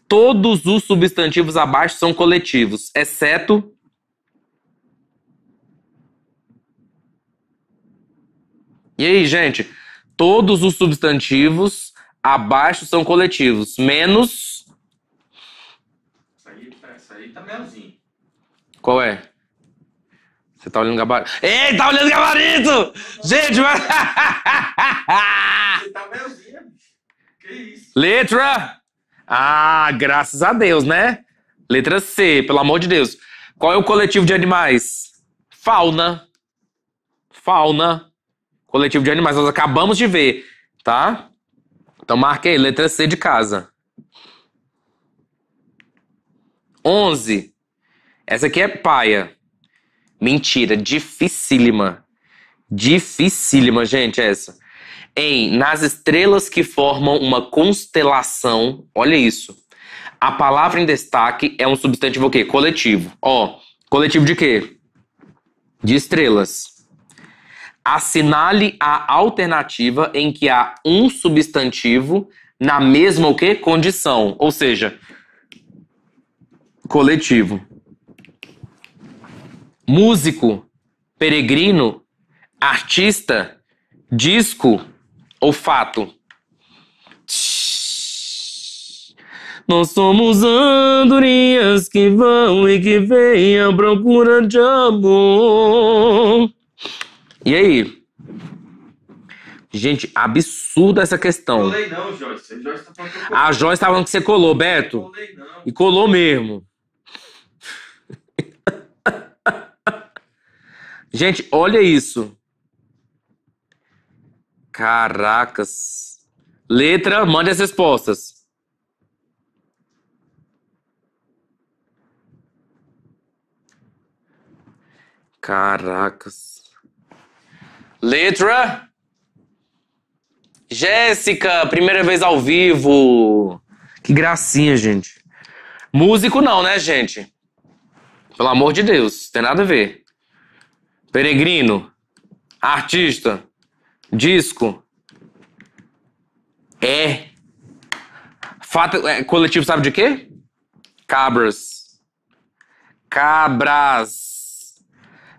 Todos os substantivos abaixo são coletivos, exceto E aí, gente? Todos os substantivos abaixo são coletivos, menos. Isso aí, tá, isso aí tá melzinho. Qual é? Você tá olhando o gabarito. Ei, tá olhando o gabarito! Gente, mas. Você tá melzinho, bicho. Que isso? Letra! Ah, graças a Deus, né? Letra C, pelo amor de Deus. Qual é o coletivo de animais? Fauna. Fauna. Coletivo de animais, nós acabamos de ver, tá? Então aí, letra C de casa. 11. Essa aqui é paia. Mentira, dificílima. Dificílima, gente, essa em nas estrelas que formam uma constelação. Olha isso. A palavra em destaque é um substantivo o quê? Coletivo. Ó, coletivo de quê? De estrelas. Assinale a alternativa em que há um substantivo na mesma o quê? Condição, ou seja, coletivo. Músico, peregrino, artista, disco, olfato. Nós somos andorinhas que vão e que vêm à procura de amor. E aí? Gente, absurda essa questão. Não colei não, Joyce. Tá A Joyce tá falando que, você colou, Beto. colei não. E colou mesmo. Gente, olha isso. Caracas. Letra, mande as respostas. Caracas. Letra. Jéssica, primeira vez ao vivo. Que gracinha, gente. Músico não, né, gente? Pelo amor de Deus, tem nada a ver. Peregrino, artista disco é fato é, coletivo sabe de quê? Cabras. Cabras.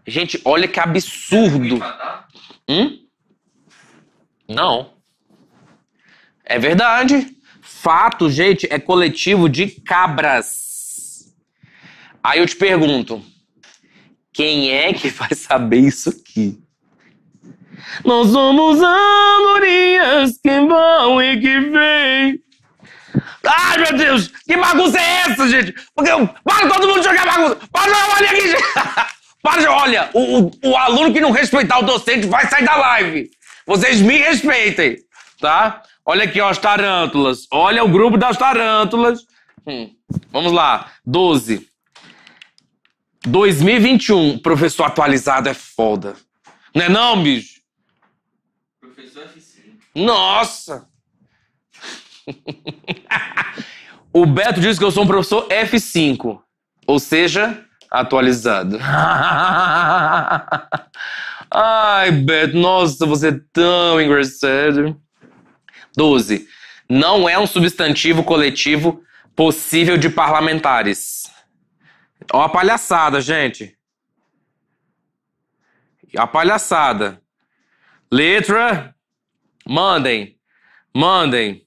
Gente, olha que absurdo. Hum? Não. É verdade. Fato, gente, é coletivo de cabras. Aí eu te pergunto, quem é que vai saber isso aqui? Nós somos andorinhas que vão e que vêm. Ai, meu Deus! Que bagunça é essa, gente? Porque eu... Para todo mundo jogar bagunça! Para jogar olha aqui, gente! Para de... Olha, o, o, o aluno que não respeitar o docente vai sair da live. Vocês me respeitem, tá? Olha aqui, ó, as tarântulas. Olha o grupo das tarântulas. Hum. Vamos lá. 12. 2021. Professor atualizado é foda. Não é não, bicho? Nossa! o Beto disse que eu sou um professor F5, ou seja, atualizado. Ai, Beto, nossa, você é tão engraçado. 12. Não é um substantivo coletivo possível de parlamentares. Ó é a palhaçada, gente. É a palhaçada. Letra Mandem, mandem.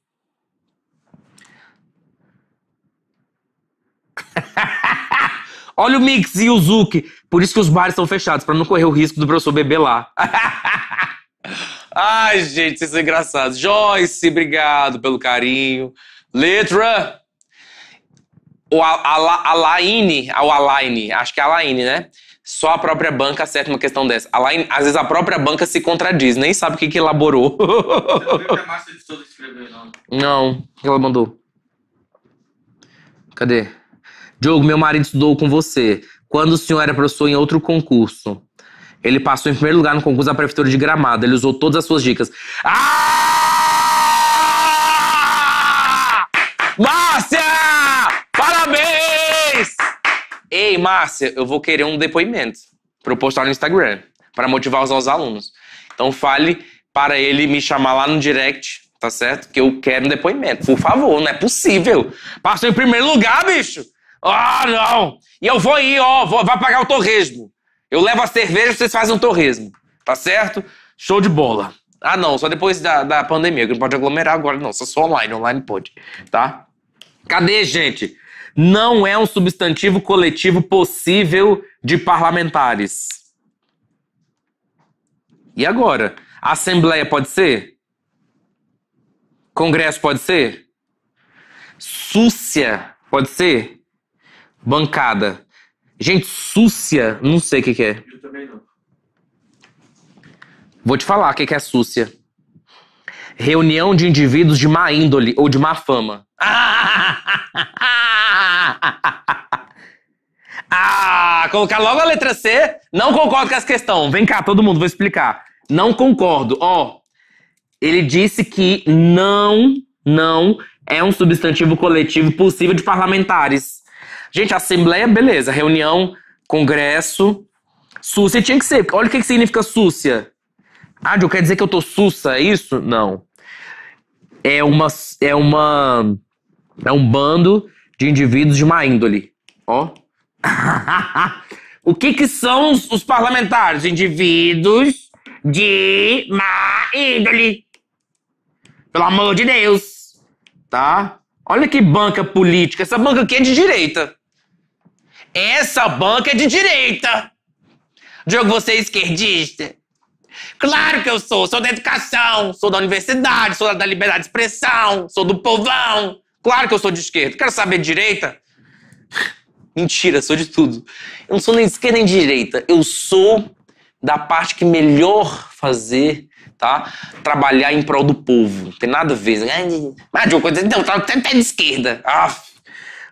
Olha o Mix e o Zuki. Por isso que os bares estão fechados, para não correr o risco do professor beber lá. Ai, gente, vocês são engraçados. Joyce, obrigado pelo carinho. Letra. O Alaine, ah, o Alaine, acho que é Alaine, né? só a própria banca acerta uma questão dessa. às vezes a própria banca se contradiz, nem sabe o que, que elaborou. Você viu que a escreveu, não? Não. O que ela mandou? Cadê? Diogo, meu marido estudou com você. Quando o senhor era professor em outro concurso, ele passou em primeiro lugar no concurso da Prefeitura de Gramado. Ele usou todas as suas dicas. Ah! Ei, Márcia, eu vou querer um depoimento para eu postar no Instagram, para motivar os alunos. Então fale para ele me chamar lá no direct, tá certo? Que eu quero um depoimento. Por favor, não é possível. Passou em primeiro lugar, bicho! Ah, não! E eu vou ir, ó, vou, vai pagar o torresmo. Eu levo a cerveja, vocês fazem o torresmo, tá certo? Show de bola. Ah, não, só depois da, da pandemia, que não pode aglomerar agora, não. Só só online, online pode, tá? Cadê, gente? não é um substantivo coletivo possível de parlamentares. E agora? A Assembleia pode ser? Congresso pode ser? Súcia pode ser? Bancada. Gente, súcia, não sei o que, que é. Eu também não. Vou te falar o que, que é súcia. Reunião de indivíduos de má índole ou de má fama. Ah, colocar logo a letra C. Não concordo com essa questão. Vem cá, todo mundo, vou explicar. Não concordo. Ó, oh, ele disse que não, não é um substantivo coletivo possível de parlamentares. Gente, assembleia, beleza. Reunião, congresso. Súcia tinha que ser. Olha o que significa súcia. Ah, eu quer dizer que eu tô sussa, é isso? Não é uma é uma é um bando de indivíduos de má índole. Ó. o que que são os, os parlamentares? Indivíduos de má índole. Pelo amor de Deus. Tá? Olha que banca política. Essa banca aqui é de direita. Essa banca é de direita. Diogo, você é esquerdista? Claro que eu sou. Sou da educação, sou da universidade, sou da liberdade de expressão, sou do povão. Claro que eu sou de esquerda. Quero saber de direita? Mentira, sou de tudo. Eu não sou nem de esquerda nem de direita. Eu sou da parte que melhor fazer, tá? Trabalhar em prol do povo. Não tem nada a ver. Mas ah, ah, de uma coisa, não, tá até tá, tá de esquerda. Ah,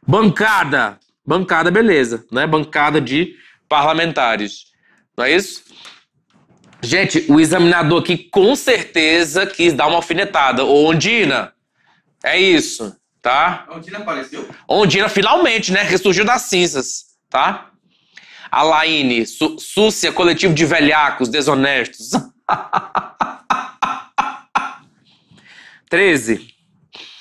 bancada. Bancada, beleza. Né? Bancada de parlamentares. Não é isso? Gente, o examinador aqui com certeza quis dar uma alfinetada. Ô, Ondina, é isso, tá? Ondina apareceu? Ondina finalmente, né? Ressurgiu das cinzas, tá? Alaine, su súcia, coletivo de velhacos, desonestos. 13.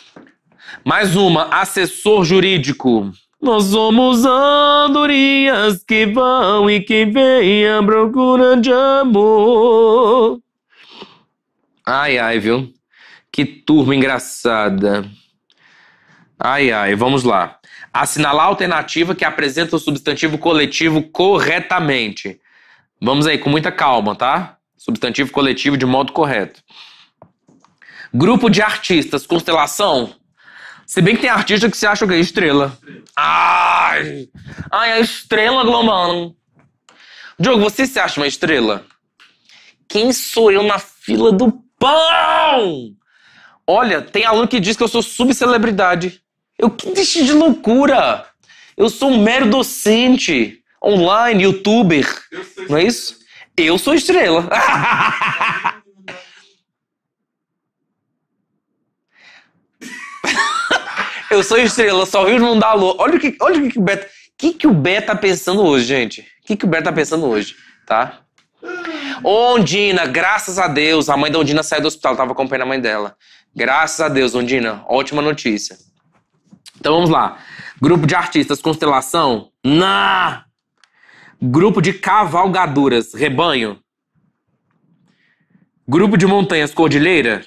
Mais uma, assessor jurídico. Nós somos andorinhas que vão e que vêm à procura de amor. Ai, ai, viu? Que turma engraçada. Ai, ai, vamos lá. Assinalar a alternativa que apresenta o substantivo coletivo corretamente. Vamos aí, com muita calma, tá? Substantivo coletivo de modo correto. Grupo de artistas, constelação? Se bem que tem artista que se acha o quê? Estrela. Ai! Ai, a estrela global. Diogo, você se acha uma estrela? Quem sou eu na fila do pão? Olha, tem aluno que diz que eu sou subcelebridade. Eu que deixei de loucura! Eu sou um mero docente, online, youtuber. Não é isso? Eu sou estrela. Eu sou estrela, só vi os mundo da lua. Olha o que, olha o que, o Beto. que, que o Beto tá pensando hoje, gente? O que, que o Beto tá pensando hoje, tá? Ondina, graças a Deus, a mãe da Ondina saiu do hospital, tava acompanhando a mãe dela. Graças a Deus, Ondina, ótima notícia. Então vamos lá. Grupo de artistas, constelação? Na! Grupo de cavalgaduras, rebanho? Grupo de montanhas, cordilheira?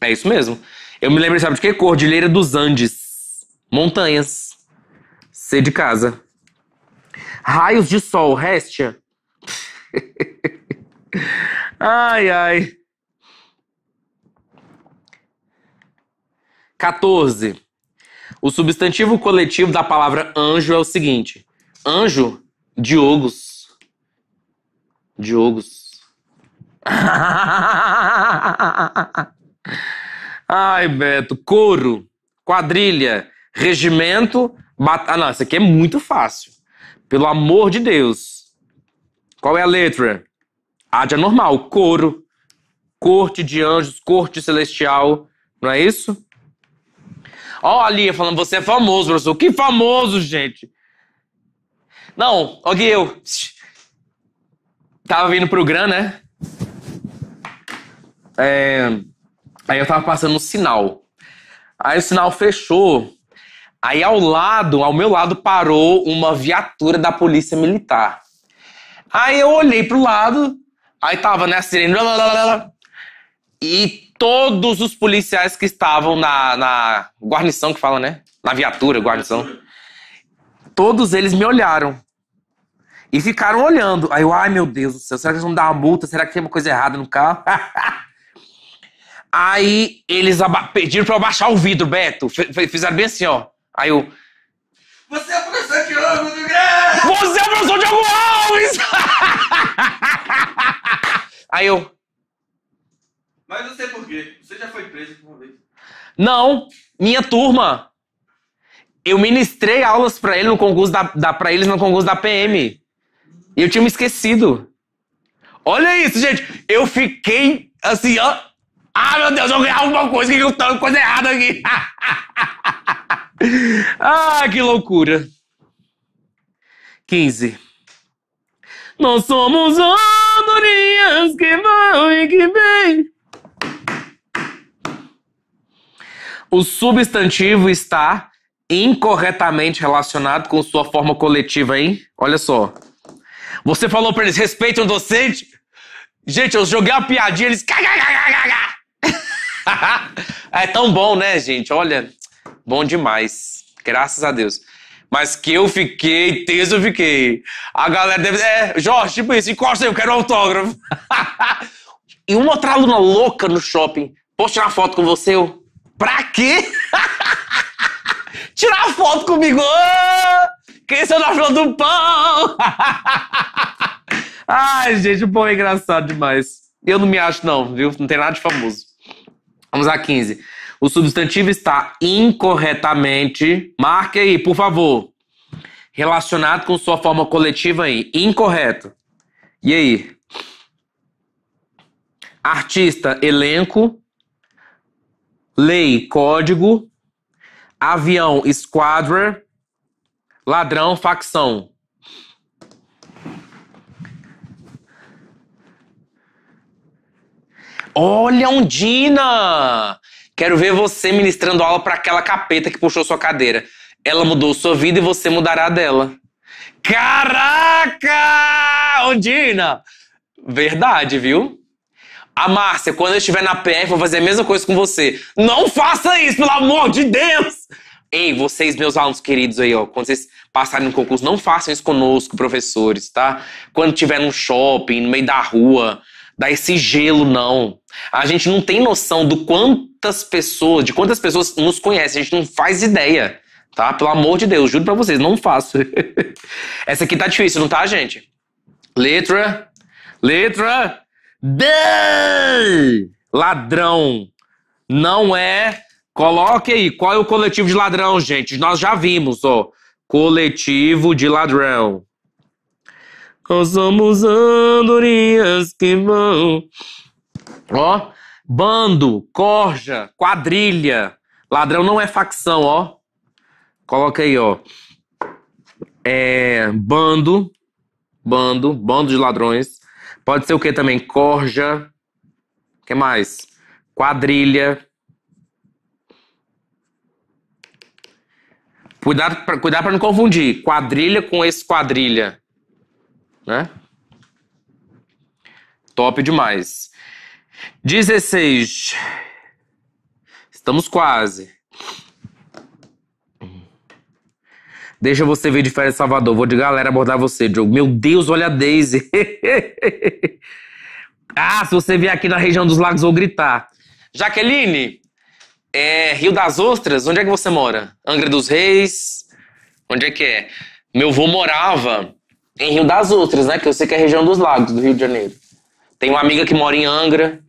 É isso mesmo. Eu me lembro, sabe de que? Cordilheira dos Andes. Montanhas. C de casa. Raios de sol, réstia. ai, ai. 14. O substantivo coletivo da palavra anjo é o seguinte: anjo, Diogos. Diogos. Ai, Beto, couro, quadrilha, regimento. Bat... Ah, não, isso aqui é muito fácil. Pelo amor de Deus. Qual é a letra? A de anormal, couro, corte de anjos, corte celestial. Não é isso? Ó, a Lia falando, você é famoso, professor. Que famoso, gente! Não, ó, eu. Tava vindo pro Gran, né? É. Aí eu tava passando um sinal. Aí o sinal fechou. Aí ao lado, ao meu lado, parou uma viatura da polícia militar. Aí eu olhei pro lado, aí tava né, a sirene, blá, blá, blá, blá, e todos os policiais que estavam na, na guarnição, que fala, né? Na viatura, guarnição. Todos eles me olharam. E ficaram olhando. Aí eu, ai meu Deus do céu, será que eles vão dar uma multa? Será que tem uma coisa errada no carro? Aí eles pediram pra eu abaixar o vidro, Beto. F fizeram bem assim, ó. Aí eu. Você é o professor de Diogo do Grande! Você é o professor de Diogo Alves! Aí eu. Mas não sei por quê. Você já foi preso por uma vez? Não, minha turma. Eu ministrei aulas para ele no concurso da, da para eles no concurso da PM. E eu tinha me esquecido. Olha isso, gente. Eu fiquei assim, ó, ah, meu Deus, eu ganhei alguma coisa, que eu tô coisa errada aqui. ah, que loucura. 15. Nós somos andorinhas que vão e que vêm. O substantivo está incorretamente relacionado com sua forma coletiva, hein? Olha só. Você falou para eles, respeitam o docente. Gente, eu joguei a piadinha, eles... é tão bom, né, gente? Olha, bom demais. Graças a Deus. Mas que eu fiquei, teso eu fiquei. A galera deve. É, Jorge, tipo isso, encosta aí, eu quero um autógrafo. e uma outra aluna louca no shopping. Posso tirar foto com você? Eu, pra quê? tirar foto comigo! quem sou na flor do pão? Ai, gente, o pão é engraçado demais. Eu não me acho, não, viu? Não tem nada de famoso. Vamos a 15. O substantivo está incorretamente. Marque aí, por favor. Relacionado com sua forma coletiva aí. Incorreto. E aí? Artista, elenco. Lei, código. Avião, esquadra. Ladrão, facção. Olha, Undina! Quero ver você ministrando aula para aquela capeta que puxou sua cadeira. Ela mudou sua vida e você mudará a dela. Caraca! Undina! Verdade, viu? A Márcia, quando eu estiver na PF, vou fazer a mesma coisa com você. Não faça isso, pelo amor de Deus! Ei, vocês, meus alunos queridos aí, ó, quando vocês passarem no concurso, não façam isso conosco, professores, tá? Quando estiver num shopping, no meio da rua, dar esse gelo, não. A gente não tem noção do quantas pessoas, de quantas pessoas nos conhecem, a gente não faz ideia, tá? Pelo amor de Deus, juro pra vocês, não faço. Essa aqui tá difícil, não tá, gente? Letra, letra D! Ladrão. Não é. Coloque aí, qual é o coletivo de ladrão, gente? Nós já vimos, ó. Coletivo de ladrão. Nós somos andorinhas que vão. Ó, bando, corja, quadrilha. Ladrão não é facção, ó. Coloca aí, ó. É, bando, bando, bando de ladrões. Pode ser o que também? Corja. que mais? Quadrilha. Cuidado para cuidado pra não confundir quadrilha com esquadrilha né? Top demais. 16. Estamos quase. Deixa você ver de férias Salvador. Vou de galera abordar você, Diogo. Meu Deus, olha a Daisy. ah, se você vier aqui na região dos lagos, vou gritar. Jaqueline, é Rio das Ostras? Onde é que você mora? Angra dos Reis? Onde é que é? Meu vô morava em Rio das Outras, né? Que eu sei que é a região dos lagos do Rio de Janeiro. Tem uma amiga que mora em Angra.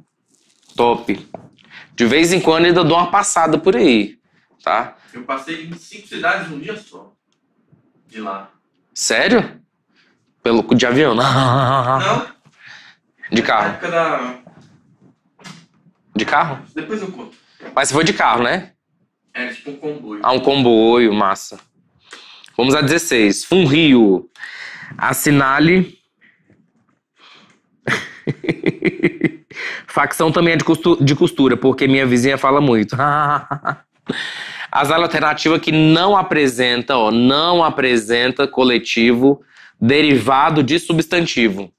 Top. De vez em quando ainda dou uma passada por aí, tá? Eu passei em cinco cidades num dia só. De lá. Sério? Pelo de avião? Não. De carro. Da... De carro? Depois eu conto. Mas você foi de carro, né? É, tipo um comboio. Ah, um comboio, massa. Vamos a 16. Funrio. Assinale. Facção também é de costura, de costura, porque minha vizinha fala muito. As alternativas que não apresenta, ó, não apresenta coletivo derivado de substantivo.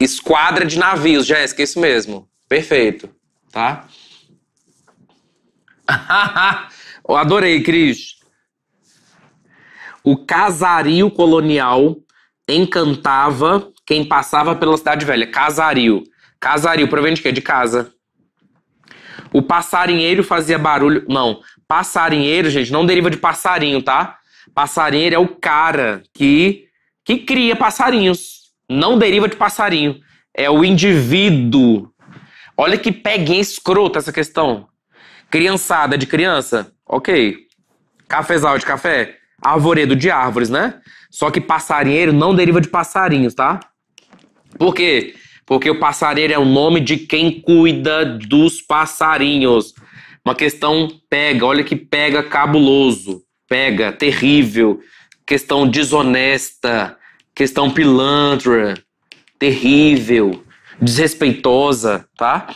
Esquadra de navios, Jéssica, é isso mesmo. Perfeito, tá? Eu adorei, Cris. O casario colonial encantava quem passava pela cidade velha. Casario. Casario, provém de quê? De casa. O passarinheiro fazia barulho. Não, passarinheiro, gente, não deriva de passarinho, tá? Passarinheiro é o cara que, que cria passarinhos. Não deriva de passarinho. É o indivíduo. Olha que peguem escrota essa questão. Criançada de criança. Ok. Cafezal de café. Arvoredo de árvores, né? Só que passarinheiro não deriva de passarinhos, tá? Por quê? Porque o passarinheiro é o nome de quem cuida dos passarinhos. Uma questão pega, olha que pega cabuloso, pega, terrível, questão desonesta, questão pilantra, terrível, desrespeitosa, tá?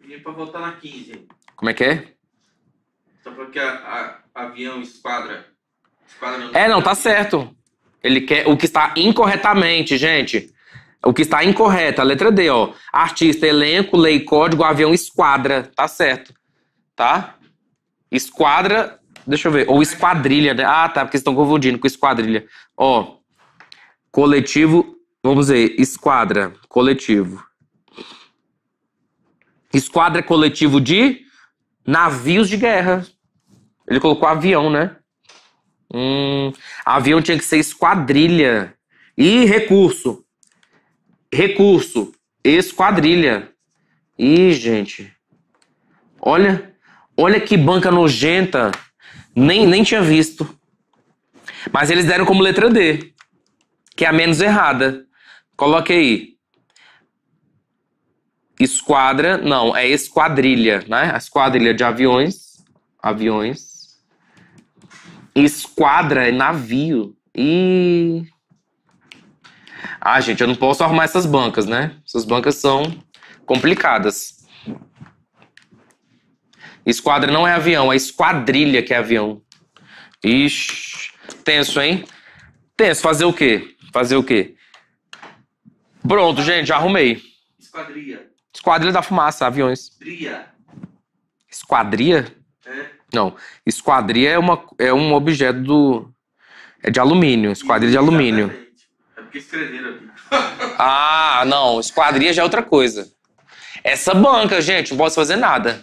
Pedi pra voltar na 15. Como é que é? Só porque a, a avião esquadra. esquadra não é, não, tá, tá certo. Ele quer o que está incorretamente, gente. O que está incorreto, a letra D, ó. Artista, elenco, lei, código, avião, esquadra. Tá certo. Tá? Esquadra, deixa eu ver. Ou esquadrilha, né? Ah, tá, porque estão confundindo com esquadrilha. Ó. Coletivo, vamos ver, esquadra, coletivo. Esquadra é coletivo de navios de guerra. Ele colocou avião, né? Hum, avião tinha que ser esquadrilha. E recurso. Recurso. Esquadrilha. Ih, gente. Olha. Olha que banca nojenta. Nem, nem tinha visto. Mas eles deram como letra D. Que é a menos errada. Coloque aí. Esquadra. Não, é esquadrilha, né? esquadrilha de aviões. Aviões esquadra é navio. E. Ah, gente, eu não posso arrumar essas bancas, né? Essas bancas são complicadas. Esquadra não é avião, é esquadrilha que é avião. Ixi, tenso, hein? Tenso, fazer o quê? Fazer o quê? Pronto, gente, já arrumei. esquadrilha Esquadrilha da fumaça, aviões. esquadrilha Esquadria? Não, esquadria é, uma, é um objeto do. É de alumínio, esquadria de alumínio. É porque escreveram aqui. ah, não, esquadria já é outra coisa. Essa banca, gente, não posso fazer nada.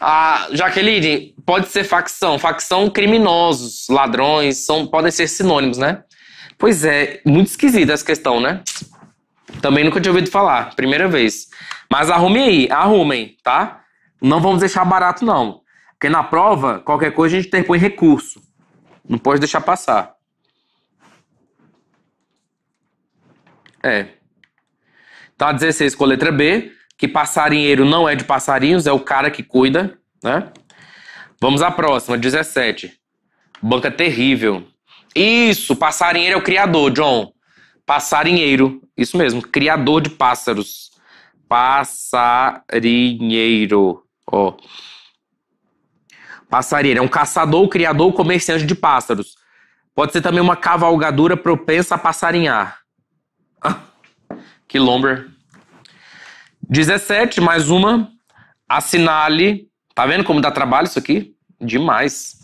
Ah, Jaqueline, pode ser facção. Facção, criminosos, ladrões, são, podem ser sinônimos, né? Pois é, muito esquisita essa questão, né? Também nunca tinha ouvido falar, primeira vez. Mas arrume aí, arrumem, tá? não vamos deixar barato, não. Porque na prova, qualquer coisa a gente interpõe recurso. Não pode deixar passar. É. Tá 16 com a letra B, que passarinheiro não é de passarinhos, é o cara que cuida, né? Vamos à próxima, 17. Banca terrível. Isso, passarinheiro é o criador, John. Passarinheiro, isso mesmo, criador de pássaros. Passarinheiro. Ó. Passarinho é um caçador, criador, comerciante de pássaros. Pode ser também uma cavalgadura propensa a passarinhar. que lombra. 17, mais uma. Assinale. Tá vendo como dá trabalho isso aqui? Demais.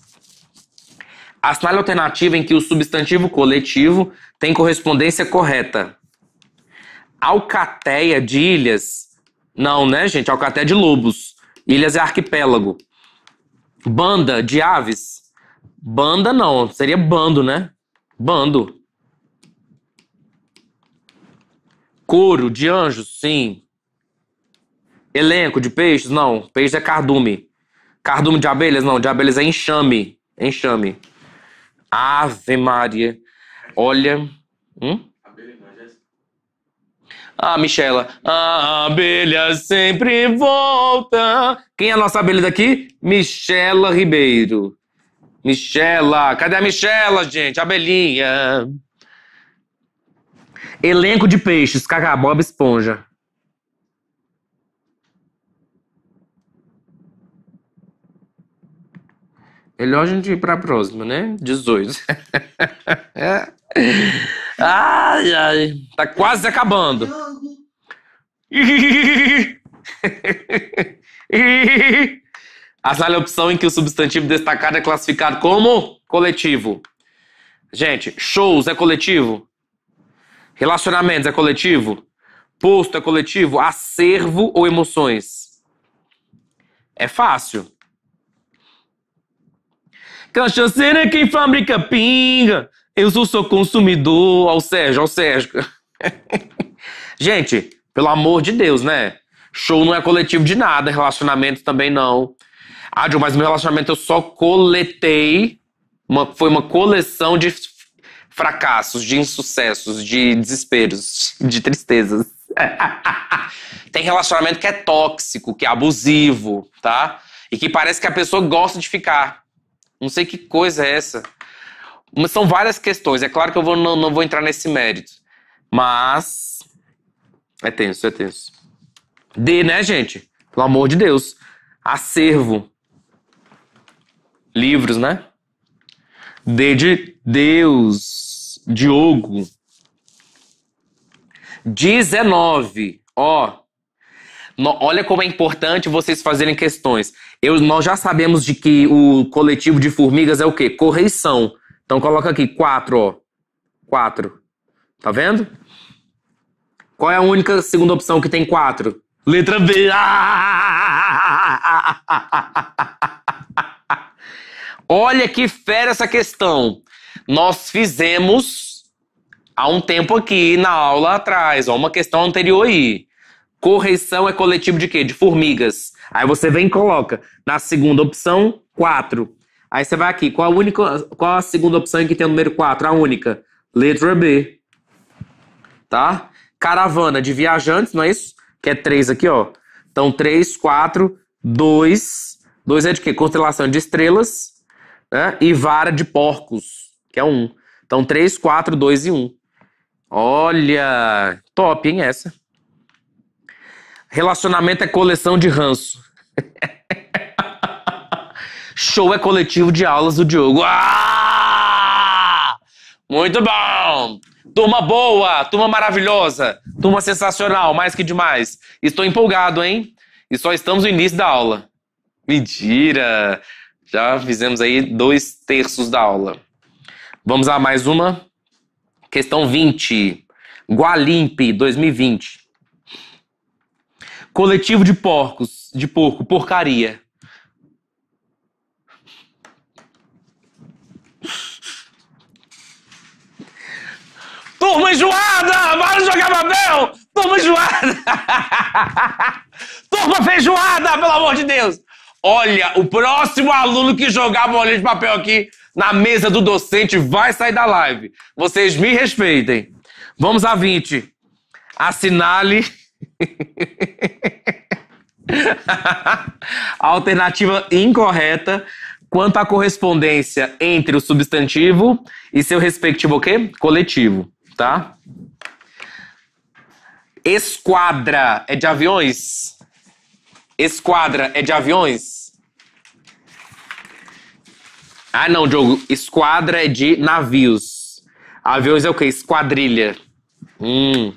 Assinale alternativa em que o substantivo coletivo tem correspondência correta. Alcateia de ilhas. Não, né, gente? Alcateia de lobos. Ilhas é arquipélago. Banda de aves. Banda não, seria bando, né? Bando. Coro de anjos, sim. Elenco de peixes, não. Peixe é cardume. Cardume de abelhas, não. De abelhas é enxame. Enxame. Ave Maria. Olha. Hum? Ah, Michela. A abelha sempre volta. Quem é a nossa abelha daqui? Michela Ribeiro. Michela. Cadê a Michela, gente? Abelhinha. Elenco de peixes. Cacá, Bob Esponja. Melhor a gente ir para a próxima, né? 18. Ai, ai. Tá quase acabando. A sala é a opção em que o substantivo destacado é classificado como coletivo. Gente, shows é coletivo. Relacionamentos é coletivo. Posto é coletivo. Acervo ou emoções? É fácil. Cachaceira é quem fabrica pinga. Eu sou seu consumidor, ao Sérgio, ao Sérgio. Gente, pelo amor de Deus, né? Show não é coletivo de nada, relacionamento também não. Ah, Ju, mas meu relacionamento eu só coletei. Uma, foi uma coleção de fracassos, de insucessos, de desesperos, de tristezas. Tem relacionamento que é tóxico, que é abusivo, tá? E que parece que a pessoa gosta de ficar. Não sei que coisa é essa. São várias questões. É claro que eu vou, não, não vou entrar nesse mérito. Mas. É tenso, é tenso. D, né, gente? Pelo amor de Deus. Acervo. Livros, né? D de Deus. Diogo. 19. Ó. No, olha como é importante vocês fazerem questões. Eu, nós já sabemos de que o coletivo de formigas é o quê? Correição. Então coloca aqui 4, ó. 4. Tá vendo? Qual é a única segunda opção que tem 4? Letra B. Olha que fera essa questão. Nós fizemos há um tempo aqui na aula atrás, ó, uma questão anterior aí. Correção é coletivo de quê? De formigas. Aí você vem e coloca na segunda opção, 4. Aí você vai aqui, qual a, única, qual a segunda opção que tem o número 4? A única. Letra B. Tá? Caravana de viajantes, não é isso? Que é 3 aqui, ó. Então, 3, 4, 2. 2 é de quê? Constelação de estrelas. Né? E vara de porcos, que é 1. Um. Então, 3, 4, 2 e 1. Um. Olha! Top, hein, essa? Relacionamento é coleção de ranço. Show é coletivo de aulas do Diogo. Ah! Muito bom! Turma boa, turma maravilhosa, turma sensacional, mais que demais. Estou empolgado, hein? E só estamos no início da aula. Mentira! Já fizemos aí dois terços da aula. Vamos a mais uma. Questão 20. Gualimpe 2020. Coletivo de porcos, de porco, porcaria. Turma enjoada! Bora jogar papel! Turma enjoada! Turma feijoada, pelo amor de Deus! Olha, o próximo aluno que jogar bolinha de papel aqui na mesa do docente vai sair da live. Vocês me respeitem. Vamos a 20. Assinale. alternativa incorreta quanto à correspondência entre o substantivo e seu respectivo o quê? Coletivo tá? Esquadra é de aviões? Esquadra é de aviões? Ah, não, Diogo. Esquadra é de navios. Aviões é o quê? Esquadrilha. Hum.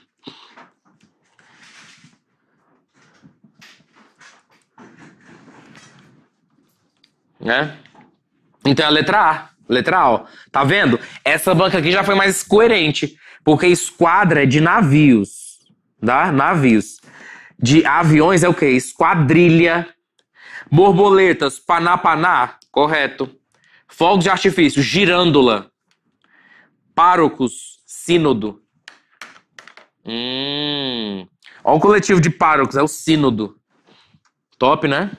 Né? Então é a letra A. Letra A, ó. Tá vendo? Essa banca aqui já foi mais coerente. Porque esquadra é de navios, tá? Navios. De aviões é o quê? Esquadrilha. Borboletas, paná-paná, correto. Fogos de artifício, girândola. Párocos, sínodo. Hum. Olha o coletivo de párocos, é o sínodo. Top, né?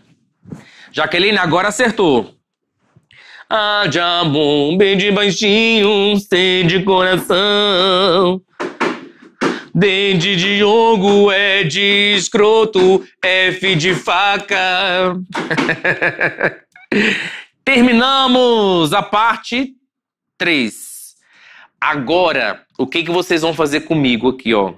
Jaqueline, agora acertou de amor, bem de baixinho, sem de coração. Dente de Diogo é de escroto, F de faca. Terminamos a parte 3. Agora, o que, que vocês vão fazer comigo aqui, ó?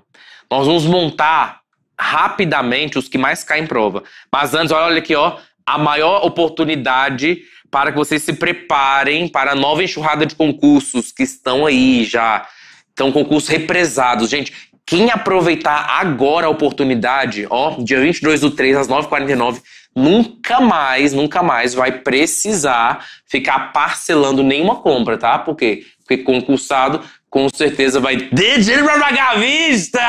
Nós vamos montar rapidamente os que mais caem em prova. Mas antes, olha aqui, ó. A maior oportunidade para que vocês se preparem para a nova enxurrada de concursos que estão aí já. Então, concursos represados. Gente, quem aproveitar agora a oportunidade, ó, dia 22 do 3 às 9h49, nunca mais, nunca mais vai precisar ficar parcelando nenhuma compra, tá? Por quê? Porque concursado com certeza vai ter dinheiro pra pagar a vista!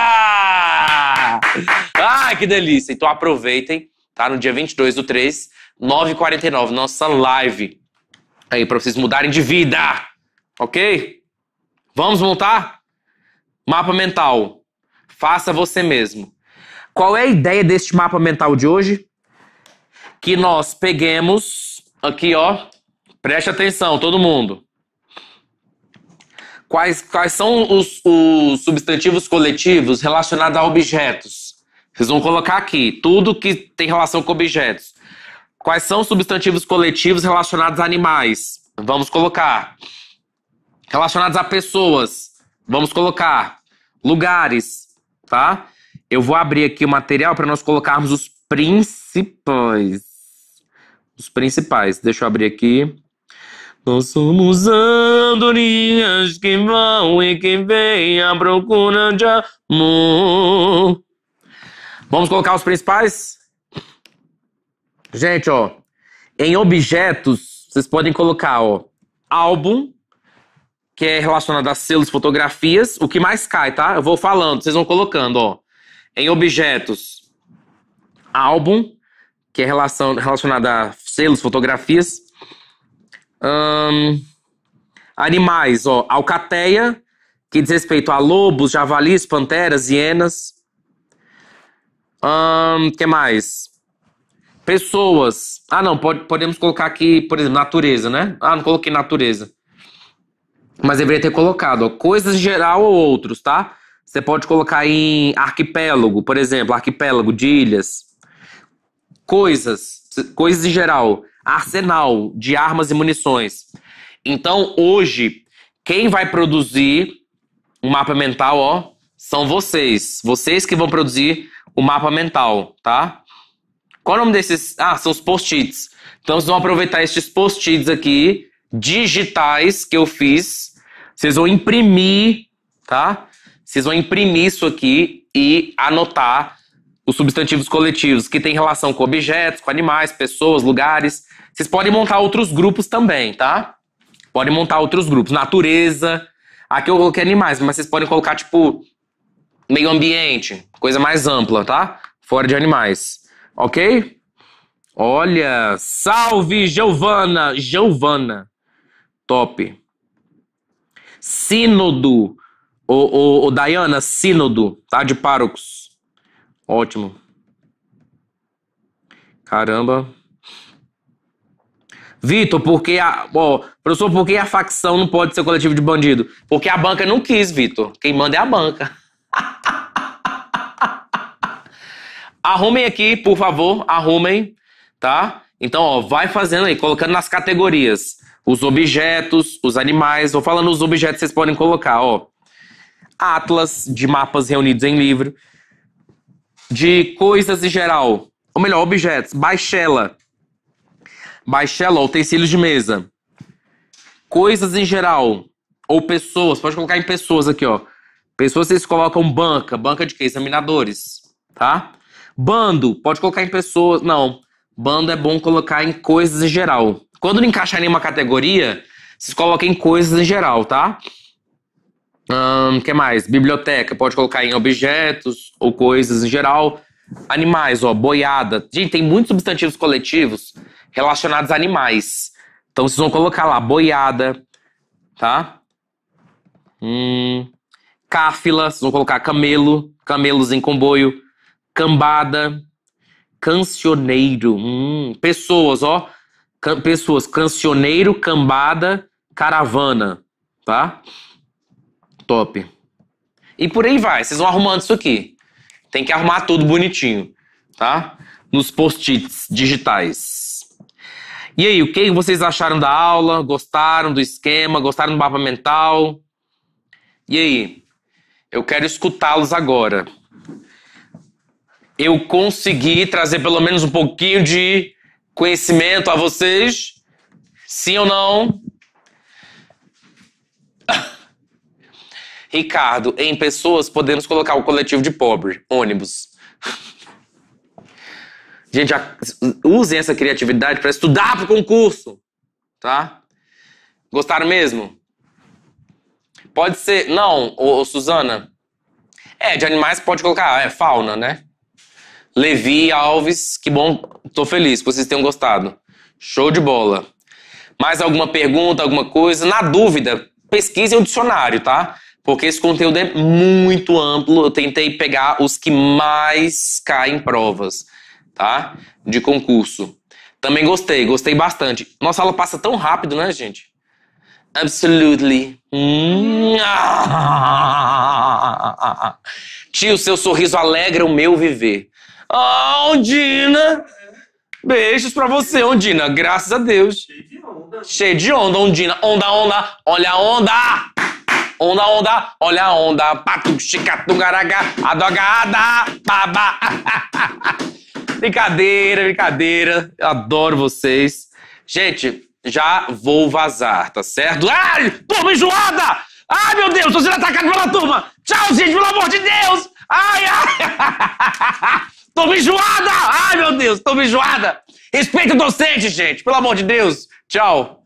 Ai, que delícia! Então aproveitem, tá? No dia 22 do 3 9h49, nossa live. Aí, para vocês mudarem de vida, ok? Vamos montar? Mapa mental. Faça você mesmo. Qual é a ideia deste mapa mental de hoje? Que nós peguemos aqui, ó. Preste atenção, todo mundo. Quais, quais são os, os substantivos coletivos relacionados a objetos? Vocês vão colocar aqui tudo que tem relação com objetos. Quais são os substantivos coletivos relacionados a animais? Vamos colocar. Relacionados a pessoas. Vamos colocar. Lugares, tá? Eu vou abrir aqui o material para nós colocarmos os principais. Os principais. Deixa eu abrir aqui. Nós somos andorinhas que vão e que vêm à procura de amor. Vamos colocar os principais? Gente, ó, em objetos, vocês podem colocar, ó, álbum, que é relacionado a selos, fotografias, o que mais cai, tá? Eu vou falando, vocês vão colocando, ó. Em objetos, álbum, que é relação, relacionado a selos, fotografias. Hum, animais, ó, alcateia, que diz respeito a lobos, javalis, panteras, hienas. O hum, que mais? Pessoas. Ah, não, pode, podemos colocar aqui, por exemplo, natureza, né? Ah, não coloquei natureza. Mas deveria ter colocado, ó, coisas em geral ou outros, tá? Você pode colocar em arquipélago, por exemplo, arquipélago de ilhas. Coisas, coisas em geral. Arsenal de armas e munições. Então, hoje, quem vai produzir um mapa mental, ó, são vocês. Vocês que vão produzir o mapa mental, tá? Qual o nome desses? Ah, são os post-its. Então vocês vão aproveitar estes post-its aqui, digitais que eu fiz. Vocês vão imprimir, tá? Vocês vão imprimir isso aqui e anotar os substantivos coletivos que têm relação com objetos, com animais, pessoas, lugares. Vocês podem montar outros grupos também, tá? Podem montar outros grupos. Natureza. Aqui eu coloquei animais, mas vocês podem colocar, tipo, meio ambiente, coisa mais ampla, tá? Fora de animais. Ok? Olha, salve Giovana, Giovana. Top. Sínodo. O, o, o Dayana, sínodo, tá? De párocos. Ótimo. Caramba. Vitor, porque a. Ó, professor, por que a facção não pode ser coletivo de bandido? Porque a banca não quis, Vitor. Quem manda é a banca. Arrumem aqui, por favor, arrumem, tá? Então, ó, vai fazendo aí, colocando nas categorias. Os objetos, os animais. Vou falando os objetos, vocês podem colocar, ó. Atlas de mapas reunidos em livro. De coisas em geral. Ou melhor, objetos. Baixela. Baixela, utensílios de mesa. Coisas em geral. Ou pessoas. Pode colocar em pessoas aqui, ó. Pessoas, vocês colocam banca. Banca de quê? Examinadores. Tá? Bando, pode colocar em pessoas. Não. Bando é bom colocar em coisas em geral. Quando não encaixar em uma categoria, vocês coloquem em coisas em geral, tá? O um, que mais? Biblioteca, pode colocar em objetos ou coisas em geral. Animais, ó, boiada. Gente, tem muitos substantivos coletivos relacionados a animais. Então vocês vão colocar lá boiada, tá? Hum, cáfila, vocês vão colocar camelo, camelos em comboio cambada, cancioneiro. Hum, pessoas, ó. Can, pessoas, cancioneiro, cambada, caravana, tá? Top. E por aí vai, vocês vão arrumando isso aqui. Tem que arrumar tudo bonitinho, tá? Nos post-its digitais. E aí, o que vocês acharam da aula? Gostaram do esquema? Gostaram do mapa mental? E aí? Eu quero escutá-los agora eu consegui trazer pelo menos um pouquinho de conhecimento a vocês. Sim ou não? Ricardo, em pessoas podemos colocar o coletivo de pobre, ônibus. Gente, usem essa criatividade para estudar para o concurso, tá? Gostaram mesmo? Pode ser. Não, ô, Suzana. É, de animais pode colocar. É fauna, né? Levi Alves, que bom, tô feliz que vocês tenham gostado. Show de bola. Mais alguma pergunta, alguma coisa? Na dúvida, pesquisem o dicionário, tá? Porque esse conteúdo é muito amplo. Eu tentei pegar os que mais caem em provas, tá? De concurso. Também gostei, gostei bastante. Nossa aula passa tão rápido, né, gente? Absolutely. Hum. Tio, seu sorriso alegra o meu viver. Ah, Ondina! Beijos pra você, Ondina. Graças a Deus. Cheio de onda. Cheio de onda, Ondina. Onda, onda. Olha a onda! Onda, onda. Olha a onda. Patu, chicatungaraga, adogada, baba. brincadeira, brincadeira. Eu adoro vocês. Gente, já vou vazar, tá certo? Ai, turma enjoada! Ai, meu Deus, tô sendo atacado pela turma! Tchau, gente, pelo amor de Deus! Ai, ai! Tô bijoada! Ai, meu Deus, tô bijoada! Respeita o docente, gente, pelo amor de Deus. Tchau.